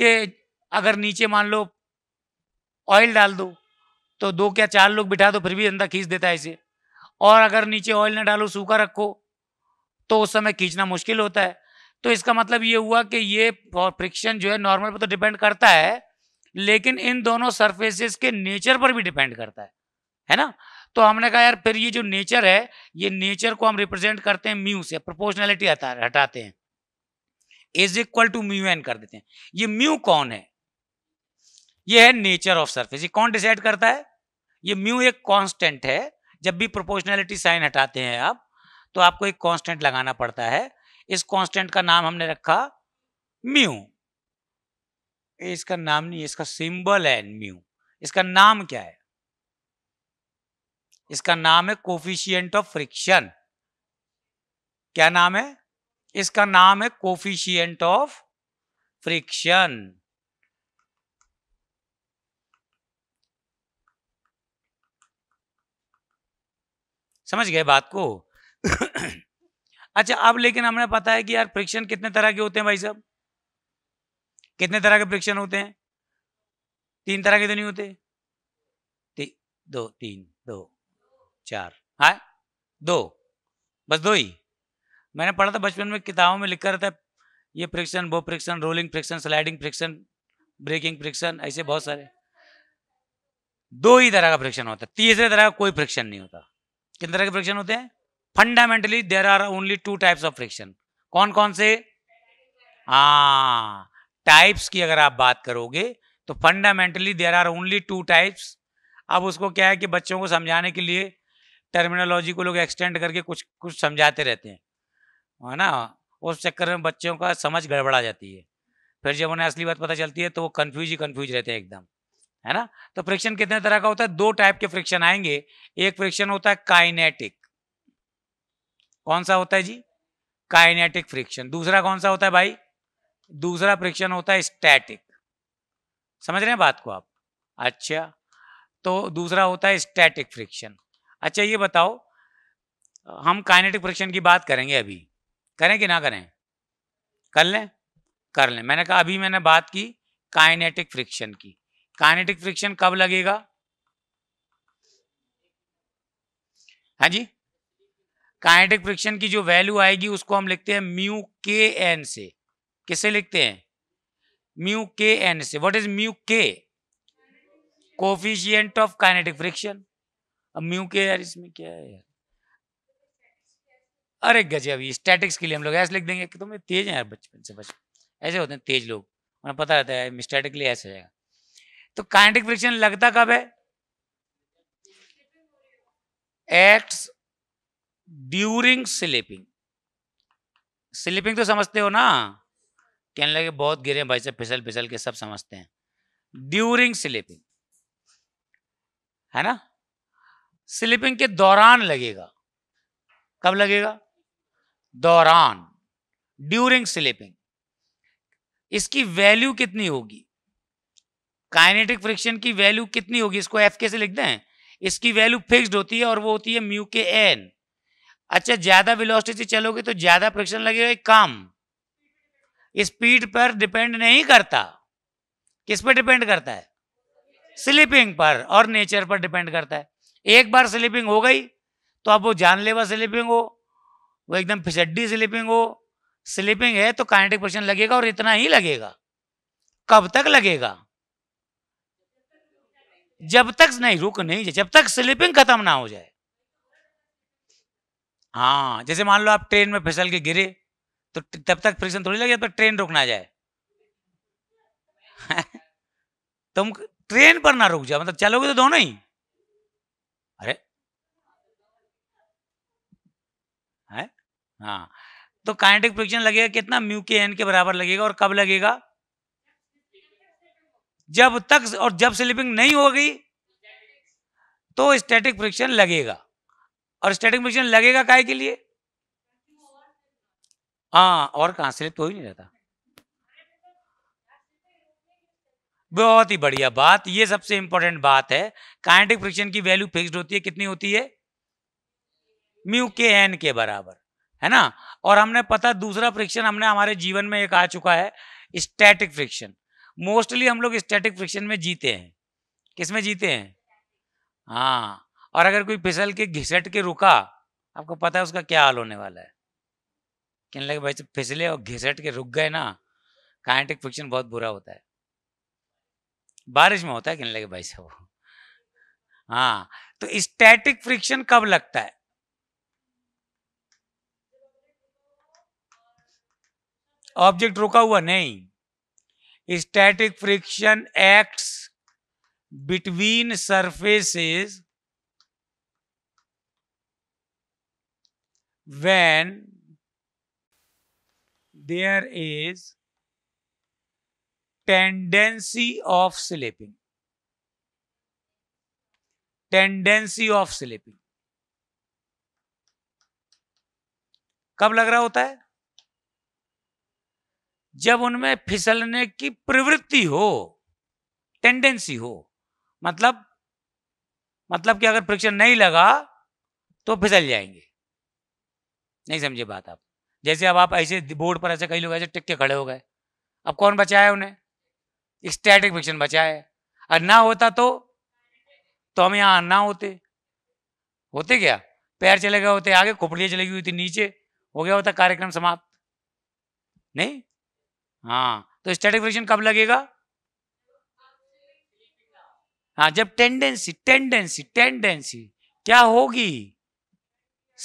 कि अगर नीचे मान लो ऑयल डाल दो तो दो क्या चार लोग बिठा दो फिर भी अंदर खींच देता है इसे और अगर नीचे ऑयल ना डालो सूखा रखो तो उस समय खींचना मुश्किल होता है तो इसका मतलब ये हुआ कि ये फ्रिक्शन जो है नॉर्मल पर तो डिपेंड करता है लेकिन इन दोनों सरफेसेस के नेचर पर भी डिपेंड करता है है ना तो हमने कहा यार फिर ये जो नेचर है ये नेचर को हम रिप्रेजेंट करते हैं म्यू से प्रोपोर्शनैलिटी हटाते हैं is equal to mu N कर देते हैं ये म्यू कौन है ये है नेचर ऑफ सरफेस ये कौन डिसाइड करता है ये म्यू एक कांस्टेंट है जब भी प्रोपोर्शनैलिटी साइन हटाते हैं आप तो आपको एक कांस्टेंट लगाना पड़ता है इस कांस्टेंट का नाम हमने रखा म्यू इसका नाम नहीं इसका सिंबल है म्यू इसका नाम क्या है इसका नाम है कोफिशियंट ऑफ फ्रिक्शन क्या नाम है इसका नाम है कोफिशियंट ऑफ फ्रिक्शन समझ गए बात को अच्छा अब लेकिन हमने पता है कि यार फ्रिक्शन कितने तरह के होते हैं भाई साहब कितने तरह के फ्रिक्शन होते हैं तीन तरह के तो नहीं होते ती, दो तीन दो चार हाँ दो बस दो ही मैंने पढ़ा था बचपन में किताबों में लिखा रहता है ये फ्रिक्शन वो friction rolling friction sliding friction braking friction ऐसे बहुत सारे दो ही तरह का फ्रिक्शन होता है तीसरे तरह का कोई फ्रिक्शन नहीं होता किन तरह के फ्रिक्शन होते हैं fundamentally there are only two types of friction कौन कौन से हाँ टाइप्स की अगर आप बात करोगे तो fundamentally there are only two types अब उसको क्या है कि बच्चों को समझाने के लिए टर्मिनोलॉजी को लोग एक्सटेंड करके कुछ कुछ समझाते रहते हैं है ना उस चक्कर में बच्चों का समझ गड़बड़ा जाती है फिर जब उन्हें असली बात पता चलती है तो वो कन्फ्यूज ही कन्फ्यूज रहते हैं एकदम है ना तो फ्रिक्शन कितने तरह का होता है दो टाइप के फ्रिक्शन आएंगे एक फ्रिक्शन होता है काइनेटिक कौन सा होता है जी काइनेटिक फ्रिक्शन दूसरा कौन सा होता है भाई दूसरा फ्रिक्शन होता है स्टैटिक समझ रहे हैं बात को आप अच्छा तो दूसरा होता है स्टैटिक फ्रिक्शन अच्छा ये बताओ हम काइनेटिक फ्रिक्शन की बात करेंगे अभी करें कि ना करें कर लें कर लें मैंने कहा अभी मैंने बात की काइनेटिक फ्रिक्शन की काइनेटिक फ्रिक्शन कब लगेगा हाँ जी काइनेटिक फ्रिक्शन की जो वैल्यू आएगी उसको हम लिखते हैं म्यू के एन से किसे लिखते हैं म्यू के एन से what is mu K coefficient of kinetic friction अब म्यू के यार इसमें क्या है यार अरे गजब ये स्टैटिक्स के लिए हम लोग ऐसे लिख देंगे कि तुम तेज है यार बचपन से बचपन ऐसे होते हैं तेज लोग उन्हें पता रहता है स्टैटिकली ऐसे जाएगा तो काइनेटिक फ्रिक्शन लगता कब है एक्ट्स ड्यूरिंग स्लीपिंग स्लीपिंग तो समझते हो ना कहने लगे बहुत गिरे भाई से फिसल फिसल के सब समझते हैं ड्यूरिंग स्लीपिंग है ना स्लीपिंग के दौरान लगेगा कब लगेगा दौरान ड्यूरिंग स्लीपिंग इसकी वैल्यू कितनी होगी काइनेटिक फ्रिक्शन की वैल्यू कितनी होगी इसको एफ के से लिख हैं इसकी वैल्यू फिक्स्ड होती है और वो होती है म्यू के एन अच्छा ज्यादा वेलोसिटी से चलोगे तो ज्यादा फ्रिक्शन लगेगा कम स्पीड पर डिपेंड नहीं करता किस पर डिपेंड करता है स्लीपिंग पर और नेचर पर डिपेंड करता है एक बार स्लिपिंग हो गई तो अब वो जानलेवा स्लिपिंग हो वो एकदम फिसड्डी स्लिपिंग हो स्लिपिंग है तो काइनेटिक पोर्शन लगेगा और इतना ही लगेगा कब तक लगेगा जब तक नहीं रुक नहीं जब तक स्लिपिंग खत्म ना हो जाए हाँ जैसे मान लो आप ट्रेन में फिसल के गिरे तो तब तक फ्रिक्शन थोड़ी लगे तब तक ट्रेन रुक ना जाए तुम ट्रेन पर ना रुक जाओ मतलब चलोगे तो दोनों ही हाँ तो काइनेटिक फ्रिक्शन लगेगा कितना म्यू के एन के बराबर लगेगा और कब लगेगा जब तक और जब स्लिपिंग नहीं होगी तो स्टैटिक फ्रिक्शन लगेगा और स्टैटिक फ्रिक्शन लगेगा काय के लिए हाँ और कहा स्लिप तो ही नहीं रहता बहुत ही बढ़िया बात ये सबसे इंपॉर्टेंट बात है काइनेटिक फ्रिक्शन की वैल्यू फिक्स्ड होती है कितनी होती है म्यू के एन के बराबर है ना और हमने पता दूसरा फ्रिक्शन हमने हमारे जीवन में एक आ चुका है स्टैटिक फ्रिक्शन मोस्टली हम लोग स्टैटिक फ्रिक्शन में जीते हैं किस में जीते हैं हाँ और अगर कोई फिसल के घिसट के रुका आपको पता है उसका क्या हाल होने वाला है कहने लगे भाई फिसले और घिसट के रुक गए ना काइनेटिक फ्रिक्शन बहुत बुरा होता है बारिश में होता है कहने लगे भाई साहब हाँ तो स्टैटिक फ्रिक्शन कब लगता है ऑब्जेक्ट रुका हुआ नहीं static friction acts between surfaces when there is tendency of slipping tendency of slipping कब लग रहा होता है जब उनमें फिसलने की प्रवृत्ति हो टेंडेंसी हो मतलब मतलब कि अगर फ्रिक्शन नहीं लगा तो फिसल जाएंगे नहीं समझे बात आप जैसे अब आप ऐसे बोर्ड पर ऐसे कई लोग ऐसे टिक के खड़े हो गए अब कौन बचाया उन्हें स्टैटिक फिक्शन बचाया और ना होता तो तो हम यहाँ ना होते होते क्या पैर चले गए होते आगे खोपड़ियाँ चली गई हुई थी नीचे हो गया होता कार्यक्रम समाप्त नहीं हाँ तो स्टैटिक फ्रिक्शन कब लगेगा हाँ जब टेंडेंसी टेंडेंसी टेंडेंसी क्या होगी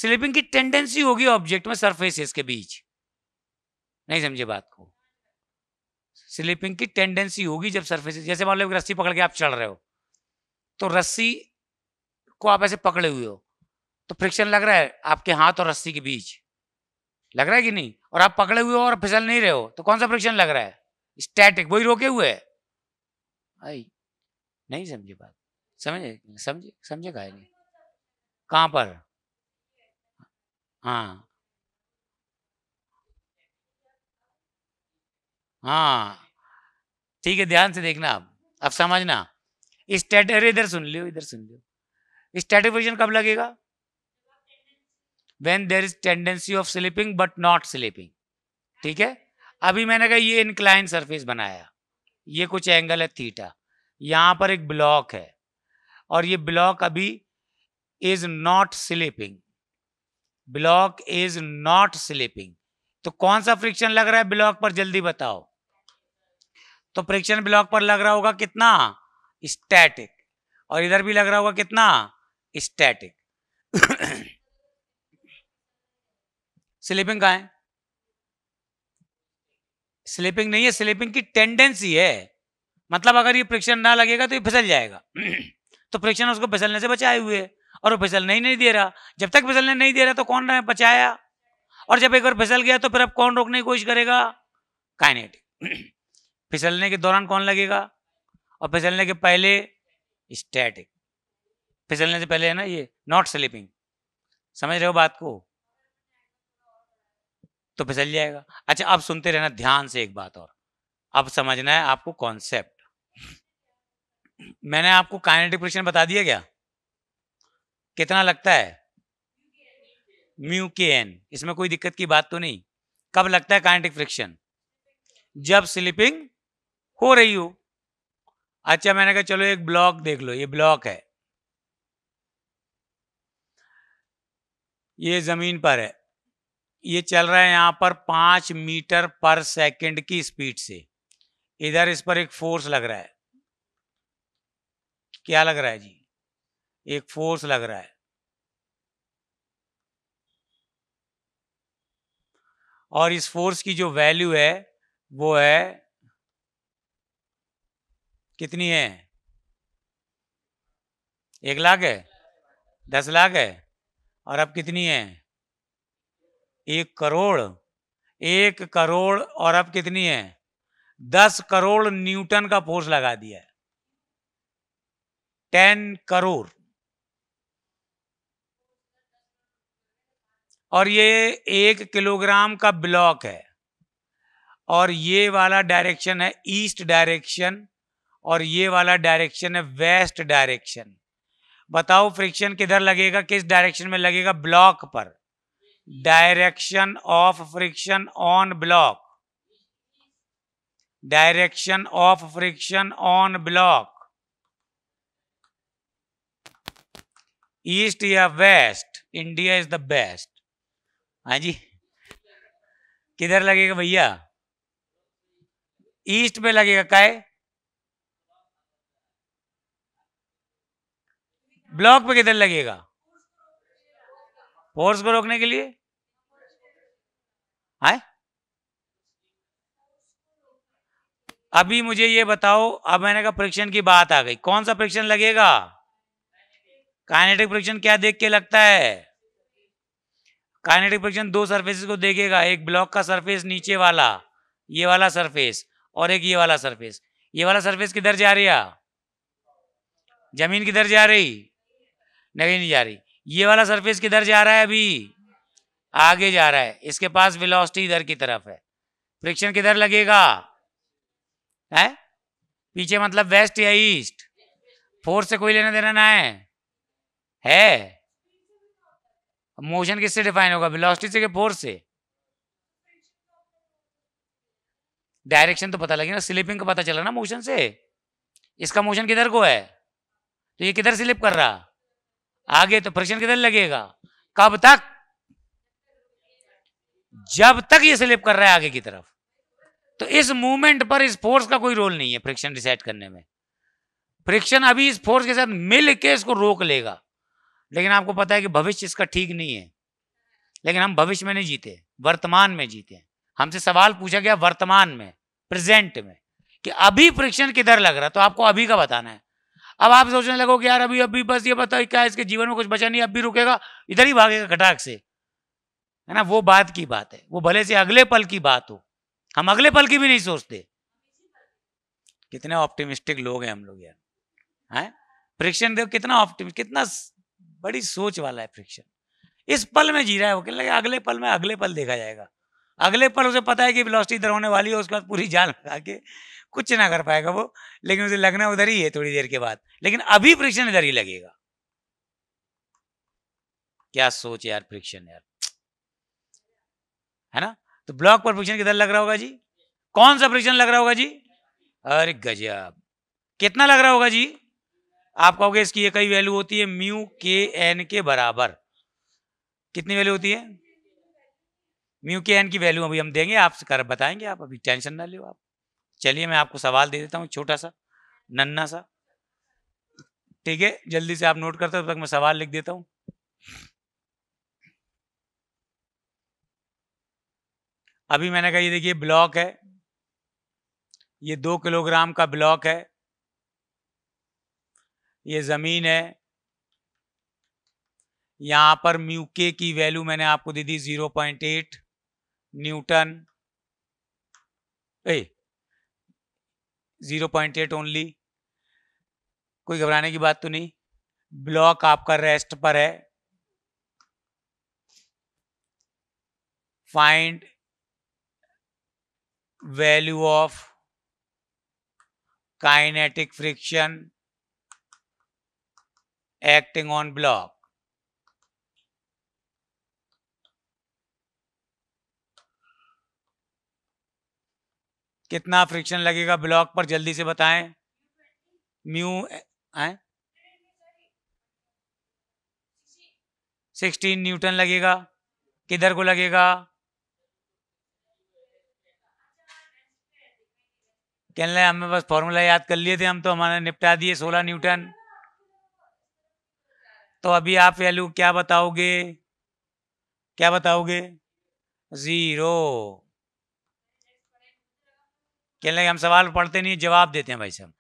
स्लिपिंग की टेंडेंसी होगी ऑब्जेक्ट में सरफेसेस के बीच नहीं समझे बात को स्लिपिंग की टेंडेंसी होगी जब सरफेसेस जैसे मान लो रस्सी पकड़ के आप चढ़ रहे हो तो रस्सी को आप ऐसे पकड़े हुए हो तो फ्रिक्शन लग रहा है आपके हाथ और रस्सी के बीच लग रहा है कि नहीं और आप पकड़े हुए हो और फिसल नहीं रहे हो तो कौन सा फ्रिक्शन लग रहा है स्टैटिक वही रोके हुए है आई नहीं समझे बात समझे समझे समझेगा नहीं कहाँ पर हाँ हाँ ठीक है ध्यान से देखना आप अब समझना स्टैट अरे इधर सुन लियो इधर सुन लियो स्टैटिक फ्रिक्शन कब लगेगा when there is tendency of slipping but not slipping ठीक है अभी मैंने कहा ये इंक्लाइन सरफेस बनाया ये कुछ एंगल है थीटा यहां पर एक ब्लॉक है और ये ब्लॉक अभी is not slipping block is not slipping तो कौन सा फ्रिक्शन लग रहा है ब्लॉक पर जल्दी बताओ तो फ्रिक्शन ब्लॉक पर लग रहा होगा कितना स्टैटिक और इधर भी लग रहा होगा कितना स्टैटिक स्लीपिंग कहा है स्लीपिंग नहीं है स्लीपिंग की टेंडेंसी है मतलब अगर ये फ्रिक्शन ना लगेगा तो ये फिसल जाएगा तो फ्रिक्शन उसको फिसलने से बचाए हुए है और वो फिसल नहीं नहीं दे रहा जब तक फिसलने नहीं दे रहा तो कौन बचाया और जब एक बार फिसल गया तो फिर अब कौन रोकने की कोशिश करेगा काइनेटिक फिसलने के दौरान कौन लगेगा और फिसलने के पहले स्टैटिक फिसलने से पहले है ना ये नॉट स्लीपिंग समझ रहे हो बात को तो फिसल जाएगा अच्छा आप सुनते रहना ध्यान से एक बात और अब समझना है आपको कॉन्सेप्ट मैंने आपको काइनेटिक फ्रिक्शन बता दिया क्या कितना लगता है म्यू के एन इसमें कोई दिक्कत की बात तो नहीं कब लगता है काइनेटिक फ्रिक्शन जब स्लिपिंग हो रही हो अच्छा मैंने कहा चलो एक ब्लॉक देख लो ये ब्लॉक है ये जमीन पर है ये चल रहा है यहाँ पर पाँच मीटर पर सेकंड की स्पीड से इधर इस पर एक फोर्स लग रहा है क्या लग रहा है जी एक फोर्स लग रहा है और इस फोर्स की जो वैल्यू है वो है कितनी है एक लाख है दस लाख है और अब कितनी है एक करोड़ एक करोड़ और अब कितनी है दस करोड़ न्यूटन का फोर्स लगा दिया है टेन करोड़ और ये एक किलोग्राम का ब्लॉक है और ये वाला डायरेक्शन है ईस्ट डायरेक्शन और ये वाला डायरेक्शन है वेस्ट डायरेक्शन बताओ फ्रिक्शन किधर लगेगा किस डायरेक्शन में लगेगा ब्लॉक पर direction of friction on block direction of friction on block east या west India is the best हाँ जी किधर लगेगा भैया ईस्ट पे लगेगा काय ब्लॉक पे किधर लगेगा फोर्स को रोकने के लिए आए अभी मुझे ये बताओ अब मैंने कहा परीक्षण की बात आ गई कौन सा परीक्षण लगेगा काइनेटिक परीक्षण क्या देख के लगता है काइनेटिक परीक्षण दो सरफेसेस को देखेगा एक ब्लॉक का सरफेस नीचे वाला ये वाला सरफेस और एक ये वाला सरफेस ये वाला सरफेस किधर जा रही है जमीन किधर जा रही नहीं नहीं जा रही ये वाला सरफेस किधर जा रहा है अभी आगे जा रहा है इसके पास वेलोसिटी इधर की तरफ है फ्रिक्शन किधर लगेगा है पीछे मतलब वेस्ट या ईस्ट फोर्स से कोई लेना देना ना है है मोशन किससे डिफाइन होगा वेलोसिटी से के फोर्स से डायरेक्शन तो पता लगेगा स्लिपिंग का पता चला ना मोशन से इसका मोशन किधर को है तो ये किधर स्लिप कर रहा आगे तो फ्रिक्शन किधर लगेगा कब तक जब तक ये स्लिप कर रहा है आगे की तरफ तो इस मूवमेंट पर इस फोर्स का कोई रोल नहीं है फ्रिक्शन डिसाइड करने में फ्रिक्शन अभी इस फोर्स के साथ मिल के इसको रोक लेगा लेकिन आपको पता है कि भविष्य इसका ठीक नहीं है लेकिन हम भविष्य में नहीं जीते वर्तमान में जीते हमसे सवाल पूछा गया वर्तमान में प्रेजेंट में कि अभी फ्रिक्शन किधर लग रहा है तो आपको अभी का बताना है अब आप सोचने कि यार अभी अभी बस ये बताओ क्या इसके जीवन में कुछ बचा नहीं अब भी रुकेगा इधर ही भागेगा घटाक से है ना वो बात की बात है वो भले से अगले पल की बात हो हम अगले पल की भी नहीं सोचते कितने ऑप्टिमिस्टिक लोग हैं हम लोग यार है फ्रिक्शन देव कितना ऑप्टिमिस्ट कितना बड़ी सोच वाला है फ्रिक्शन इस पल में जी रहा है वो कहने लगे अगले पल में अगले पल देखा जाएगा अगले पल उसे पता है कि वेलोसिटी इधर होने वाली है उसके बाद पूरी जाल लगा के कुछ ना कर पाएगा वो लेकिन उसे लगना उधर ही है थोड़ी देर के बाद लेकिन अभी परीक्षण इधर ही लगेगा क्या सोच यार परीक्षण यार है ना तो ब्लॉक पर परीक्षण किधर लग रहा होगा जी कौन सा परीक्षण लग रहा होगा जी अरे गजब कितना लग रहा होगा जी आप कहोगे इसकी ये कई वैल्यू होती है म्यू के एन के बराबर कितनी वैल्यू होती है म्यू के एन की वैल्यू अभी हम देंगे आप कर बताएंगे आप अभी टेंशन ना लो आप चलिए मैं आपको सवाल दे देता हूँ छोटा सा नन्ना सा ठीक है जल्दी से आप नोट करते तब तक मैं सवाल लिख देता हूँ अभी मैंने कहा ये देखिए ब्लॉक है ये दो किलोग्राम का ब्लॉक है ये ज़मीन है यहां पर म्यूके की वैल्यू मैंने आपको दे दी zero point eight newton a zero point eight only कोई घबराने की बात तो नहीं ब्लॉक आपका रेस्ट पर है find value of kinetic friction acting on block कितना फ्रिक्शन लगेगा ब्लॉक पर जल्दी से बताएं म्यू है सिक्सटीन न्यूटन लगेगा किधर को लगेगा कहने हमें बस फॉर्मूला याद कर लिए थे हम तो हमारे निपटा दिए सोलह न्यूटन तो अभी आप वैल्यू क्या बताओगे क्या बताओगे जीरो कहने लगे हम सवाल पढ़ते नहीं जवाब देते हैं भाई साहब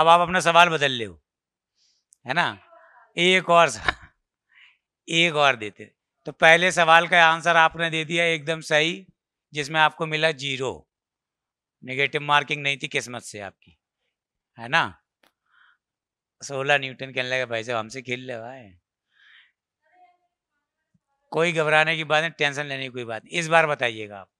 अब आप अपना सवाल बदल ले है ना एक और एक और देते तो पहले सवाल का आंसर आपने दे दिया एकदम सही जिसमें आपको मिला जीरो नेगेटिव मार्किंग नहीं थी किस्मत से आपकी है ना सोलह न्यूटन कहने लगे भाई साहब हमसे खेल ले भाई कोई घबराने की बात नहीं टेंशन लेने की कोई बात नहीं इस बार बताइएगा आप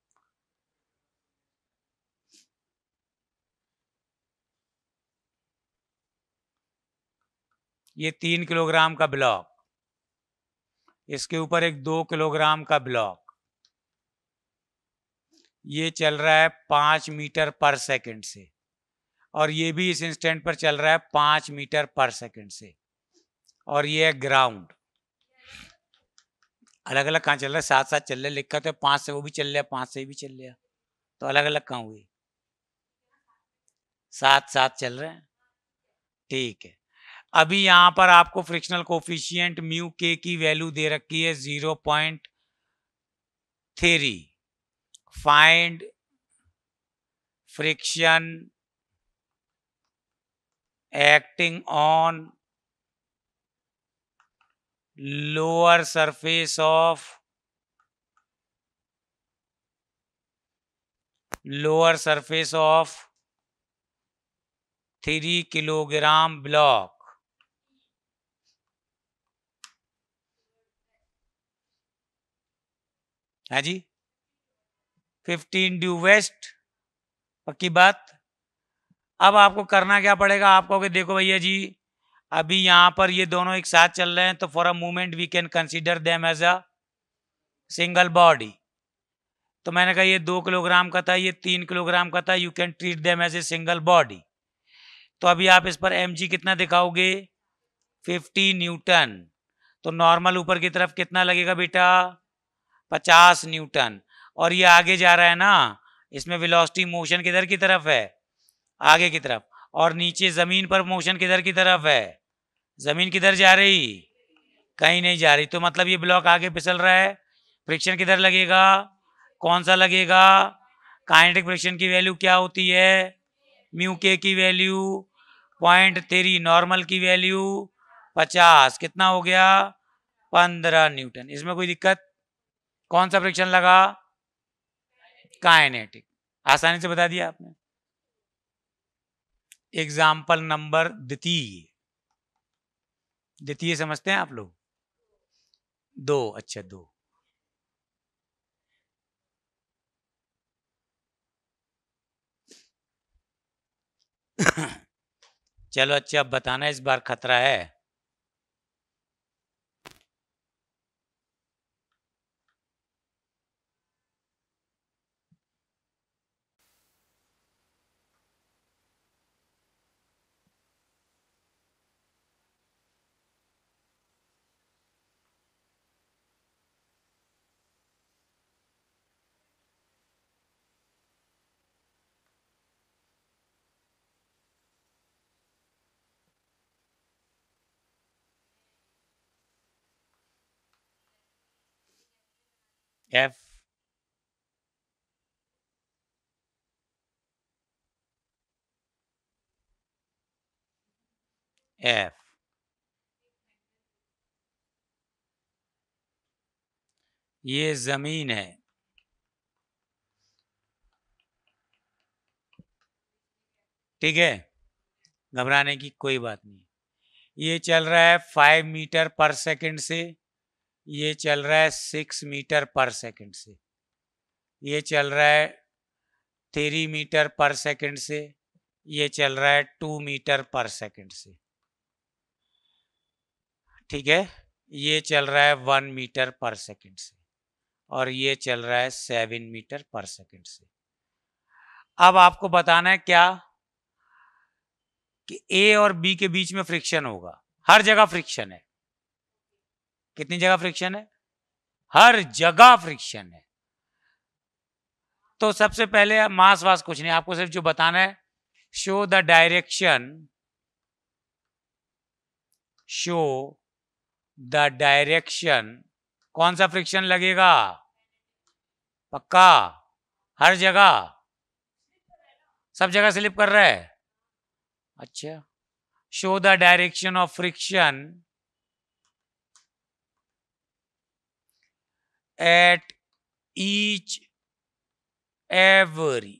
ये तीन किलोग्राम का ब्लॉक इसके ऊपर एक दो किलोग्राम का ब्लॉक ये चल रहा है पांच मीटर पर सेकंड से और ये भी इस इंस्टेंट पर चल रहा है पांच मीटर पर सेकंड से और ये है ग्राउंड अलग अलग कहाँ चल रहा है साथ साथ चल रहे लिखा तो पांच से वो भी चल रहा पांच से भी चल रहा तो अलग अलग कहाँ हुई साथ साथ चल रहे हैं ठीक है अभी यहाँ पर आपको फ्रिक्शनल कोफिशियंट म्यू के की वैल्यू दे रखी है zero point three find friction acting on lower surface of lower surface of three kilogram block हाँ जी फिफ्टीन ड्यू वेस्ट पक्की बात अब आपको करना क्या पड़ेगा आपको कि देखो भैया जी अभी यहाँ पर ये दोनों एक साथ चल रहे हैं तो for a movement we can consider them as a single body तो मैंने कहा ये दो किलोग्राम का था ये तीन किलोग्राम का था you can treat them as a single body तो अभी आप इस पर एम कितना दिखाओगे फिफ्टी न्यूटन तो नॉर्मल ऊपर की तरफ कितना लगेगा बेटा पचास न्यूटन और ये आगे जा रहा है ना इसमें वेलोसिटी मोशन किधर की तरफ है आगे की तरफ और नीचे ज़मीन पर मोशन किधर की तरफ है ज़मीन किधर जा रही कहीं नहीं जा रही तो मतलब ये ब्लॉक आगे फिसल रहा है फ्रिक्शन किधर लगेगा कौन सा लगेगा काइनेटिक फ्रिक्शन की वैल्यू क्या होती है म्यू के की वैल्यू पॉइंट थ्री नॉर्मल की वैल्यू पचास कितना हो गया पंद्रह न्यूटन इसमें कोई दिक्कत कौन सा फ्रिक्शन लगा काइनेटिक आसानी से बता दिया आपने एग्जाम्पल नंबर द्वितीय द्वितीय समझते हैं आप लोग दो अच्छा दो चलो अच्छा अब बताना इस बार खतरा है एफ एफ ये जमीन है ठीक है घबराने की कोई बात नहीं ये चल रहा है फाइव मीटर पर सेकंड से ये चल रहा है सिक्स मीटर पर सेकंड से ये चल रहा है थ्री मीटर पर सेकंड से ये चल रहा है टू मीटर पर सेकंड से ठीक है ये चल रहा है वन मीटर पर सेकंड से और ये चल रहा है सेवन मीटर पर सेकंड से अब आपको बताना है क्या कि ए और बी के बीच में फ्रिक्शन होगा हर जगह फ्रिक्शन है कितनी जगह फ्रिक्शन है हर जगह फ्रिक्शन है तो सबसे पहले मास वास कुछ नहीं आपको सिर्फ जो बताना है show the direction show the direction कौन सा फ्रिक्शन लगेगा पक्का हर जगह सब जगह स्लिप कर रहा है अच्छा show the direction of friction at each every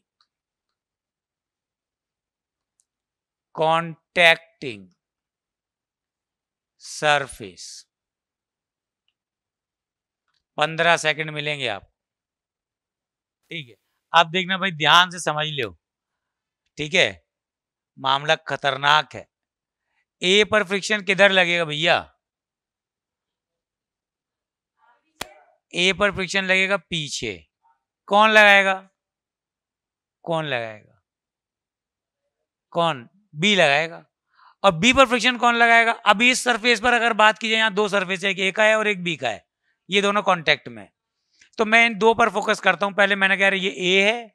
contacting surface पंद्रह सेकंड मिलेंगे आप ठीक है आप देखना भाई ध्यान से समझ लो ठीक है मामला खतरनाक है ए पर फ्रिक्शन किधर लगेगा भैया ए पर फ्रिक्शन लगेगा पीछे कौन लगाएगा कौन लगाएगा कौन बी लगाएगा और बी पर फ्रिक्शन कौन लगाएगा अभी इस सरफेस पर अगर बात की जाए यहां दो सरफेस है एक ए का है और एक बी का है ये दोनों कॉन्टेक्ट में तो मैं इन दो पर फोकस करता हूं पहले मैंने कह रहा ये ए है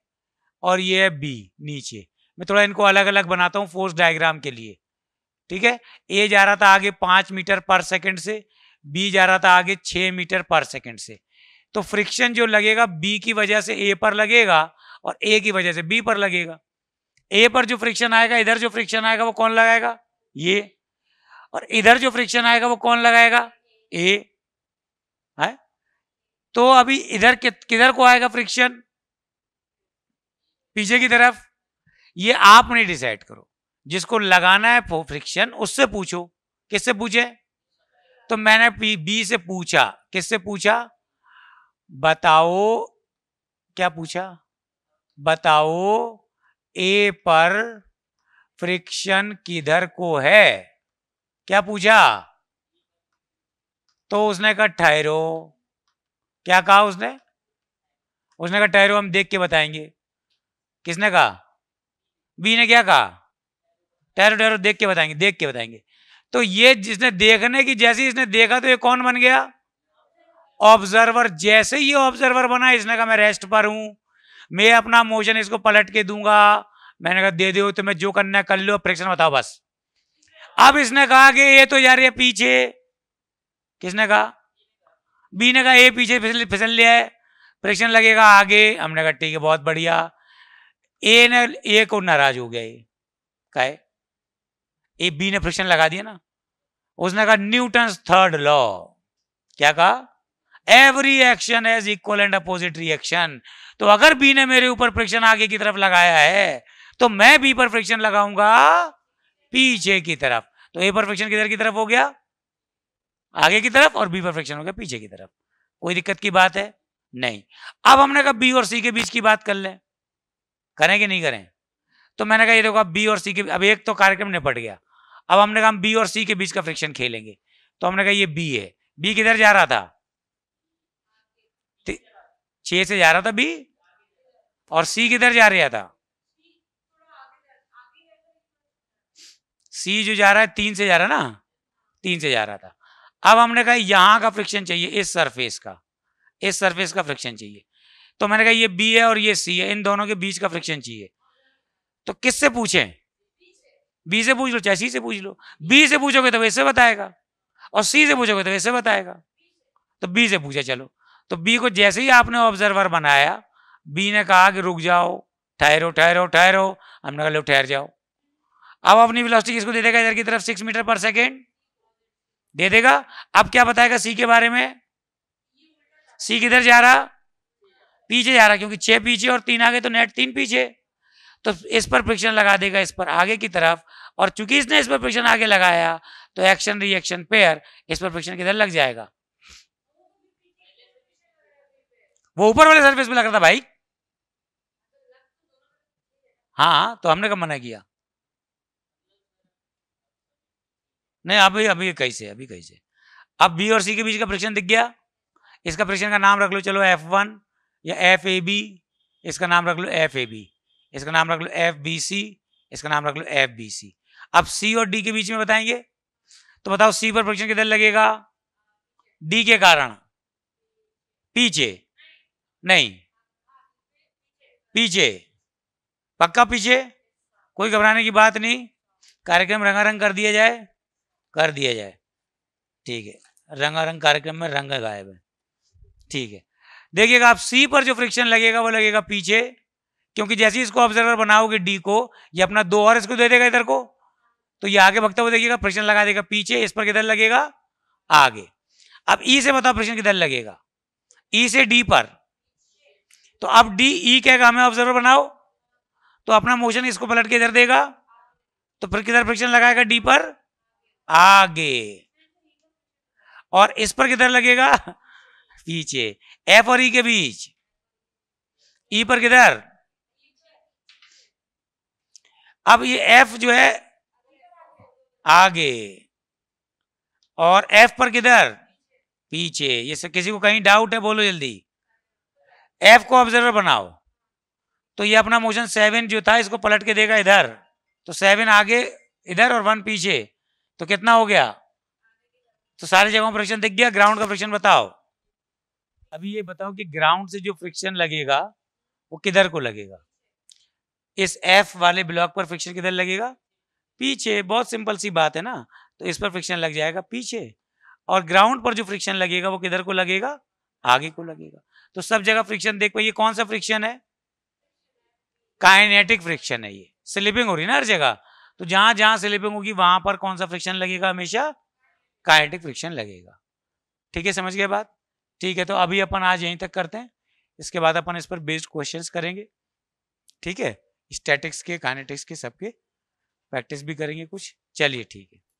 और ये है बी नीचे मैं थोड़ा इनको अलग अलग बनाता हूँ फोर्स डायग्राम के लिए ठीक है ए जा रहा था आगे पांच मीटर पर सेकंड से बी जा रहा था आगे छः मीटर पर सेकेंड से तो फ्रिक्शन जो लगेगा बी की वजह से ए पर लगेगा और ए की वजह से बी पर लगेगा ए पर जो फ्रिक्शन आएगा इधर जो फ्रिक्शन आएगा वो कौन लगाएगा ये और इधर जो फ्रिक्शन आएगा वो कौन लगाएगा ए है तो अभी इधर किधर को आएगा फ्रिक्शन पीछे की तरफ ये आप नहीं डिसाइड करो जिसको लगाना है फ्रिक्शन उससे पूछो किससे पूछे तो मैंने बी से पूछा किससे पूछा बताओ क्या पूछा बताओ ए पर फ्रिक्शन किधर को है क्या पूछा तो उसने कहा ठहरो क्या कहा उसने उसने कहा ठहरो हम देख के बताएंगे किसने कहा बी ने क्या कहा ठहरो ठहरो देख के बताएंगे देख के बताएंगे तो ये जिसने देखने की जैसे इसने देखा तो ये कौन बन गया ऑब्जर्वर जैसे ही ऑब्जर्वर बना इसने कहा मैं रेस्ट पर हूं मैं अपना मोशन इसको पलट के दूंगा मैंने कहा दे दो तुम्हें जो करना है कर लो प्रेक्शन बताओ बस अब इसने कहा कि ये तो यार ये पीछे किसने कहा बी ने कहा ये पीछे फिसल फिसल लिया है परीक्षण लगेगा आगे हमने कहा ठीक है बहुत बढ़िया ए ने ए को नाराज हो गया ये कहे ए बी ने फ्रिक्शन लगा दिया ना उसने कहा न्यूटन थर्ड लॉ क्या कहा every action as equal and opposite reaction तो अगर बी ने मेरे ऊपर फ्रिक्शन आगे की तरफ लगाया है तो मैं बी पर फ्रिक्शन लगाऊंगा पीछे की तरफ तो ए पर फ्रिक्शन किधर की तरफ हो गया आगे की तरफ और बी पर फ्रिक्शन हो गया पीछे की तरफ कोई दिक्कत की बात है नहीं अब हमने कहा बी और सी के बीच की बात कर ले करें कि नहीं करें तो मैंने कहा ये देखो अब बी और सी के अब एक तो कार्यक्रम निपट गया अब हमने कहा हम बी और सी के बीच का फ्रिक्शन खेलेंगे तो हमने कहा ये बी है बी किधर जा रहा था छ से जा रहा था बी और सी किधर जा रहा था सी जो जा रहा है तीन से जा रहा ना तीन से जा रहा था अब हमने कहा यहां का फ्रिक्शन चाहिए इस सरफेस का इस सरफेस का फ्रिक्शन चाहिए तो मैंने कहा ये बी है और ये सी है इन दोनों के बीच का फ्रिक्शन चाहिए तो किससे पूछें बी से पूछ लो चाहे सी से पूछ लो बी से पूछोगे तो वैसे बताएगा और सी से पूछोगे तो वैसे बताएगा तो बी से पूछा चलो तो बी को जैसे ही आपने ऑब्जर्वर बनाया बी ने कहा कि रुक जाओ ठहरो ठहरो ठहरो हमने कहा लो ठहर जाओ अब अपनी वेलोसिटी किसको दे देगा इधर की तरफ सिक्स मीटर पर सेकेंड दे देगा अब क्या बताएगा सी के बारे में सी किधर जा रहा पीछे जा रहा क्योंकि छह पीछे और तीन आगे तो नेट तीन पीछे तो इस पर फ्रिक्शन लगा देगा इस पर आगे की तरफ और चूंकि इसने इस पर फ्रिक्शन आगे लगाया तो एक्शन रिएक्शन पेयर इस पर फ्रिक्शन किधर लग जाएगा वो ऊपर वाले सरफेस पे लग रहा था भाई हाँ तो हमने कब मना किया नहीं अभी अभी कैसे अभी कैसे अब बी और सी के बीच का फ्रिक्शन दिख गया इसका फ्रिक्शन का नाम रख लो चलो एफ वन या एफ ए बी इसका नाम रख लो एफ ए बी इसका नाम रख लो एफ बी सी इसका नाम रख लो एफ बी सी अब सी और डी के बीच में बताएंगे तो बताओ सी पर परीक्षण किधर लगेगा डी के कारण पीछे नहीं पीछे पक्का पीछे कोई घबराने की बात नहीं कार्यक्रम रंगारंग कर दिया जाए कर दिया जाए ठीक है रंगारंग कार्यक्रम में रंग गायब है ठीक है देखिएगा आप सी पर जो फ्रिक्शन लगेगा वो लगेगा पीछे क्योंकि जैसे ही इसको ऑब्जर्वर बनाओगे डी को ये अपना दो और इसको दे देगा इधर को तो ये आगे भगता हुआ देखिएगा प्रश्न लगा देगा पीछे इस पर किधर लगेगा आगे अब ई से बताओ प्रश्न किधर लगेगा ई से डी पर तो अब डी ई कहेगा हमें ऑब्जर्वर बनाओ तो अपना मोशन इसको पलट के इधर देगा तो फिर किधर फ्रिक्शन लगाएगा डी पर आगे और इस पर किधर लगेगा पीछे एफ और ई e के बीच ई e पर किधर अब ये एफ जो है आगे और एफ पर किधर पीछे ये सब किसी को कहीं डाउट है बोलो जल्दी एफ को ऑब्जर्वर बनाओ तो ये अपना मोशन सेवन जो था इसको पलट के देगा इधर तो सेवन आगे इधर और वन पीछे तो कितना हो गया तो सारी जगह फ्रिक्शन दिख गया ग्राउंड का फ्रिक्शन बताओ अभी ये बताओ कि ग्राउंड से जो फ्रिक्शन लगेगा वो किधर को लगेगा इस एफ वाले ब्लॉक पर फ्रिक्शन किधर लगेगा पीछे बहुत सिंपल सी बात है ना तो इस पर फ्रिक्शन लग जाएगा पीछे और ग्राउंड पर जो फ्रिक्शन लगेगा वो किधर को लगेगा आगे को लगेगा तो सब जगह फ्रिक्शन देख पाइए कौन सा फ्रिक्शन है काइनेटिक फ्रिक्शन है ये स्लिपिंग हो रही है ना हर जगह तो जहां जहां स्लिपिंग होगी वहां पर कौन सा फ्रिक्शन लगेगा हमेशा काइनेटिक फ्रिक्शन लगेगा ठीक है समझ गए बात ठीक है तो अभी अपन आज यहीं तक करते हैं इसके बाद अपन इस पर बेस्ड क्वेश्चंस करेंगे ठीक है स्टैटिक्स के काइनेटिक्स के सबके प्रैक्टिस भी करेंगे कुछ चलिए ठीक है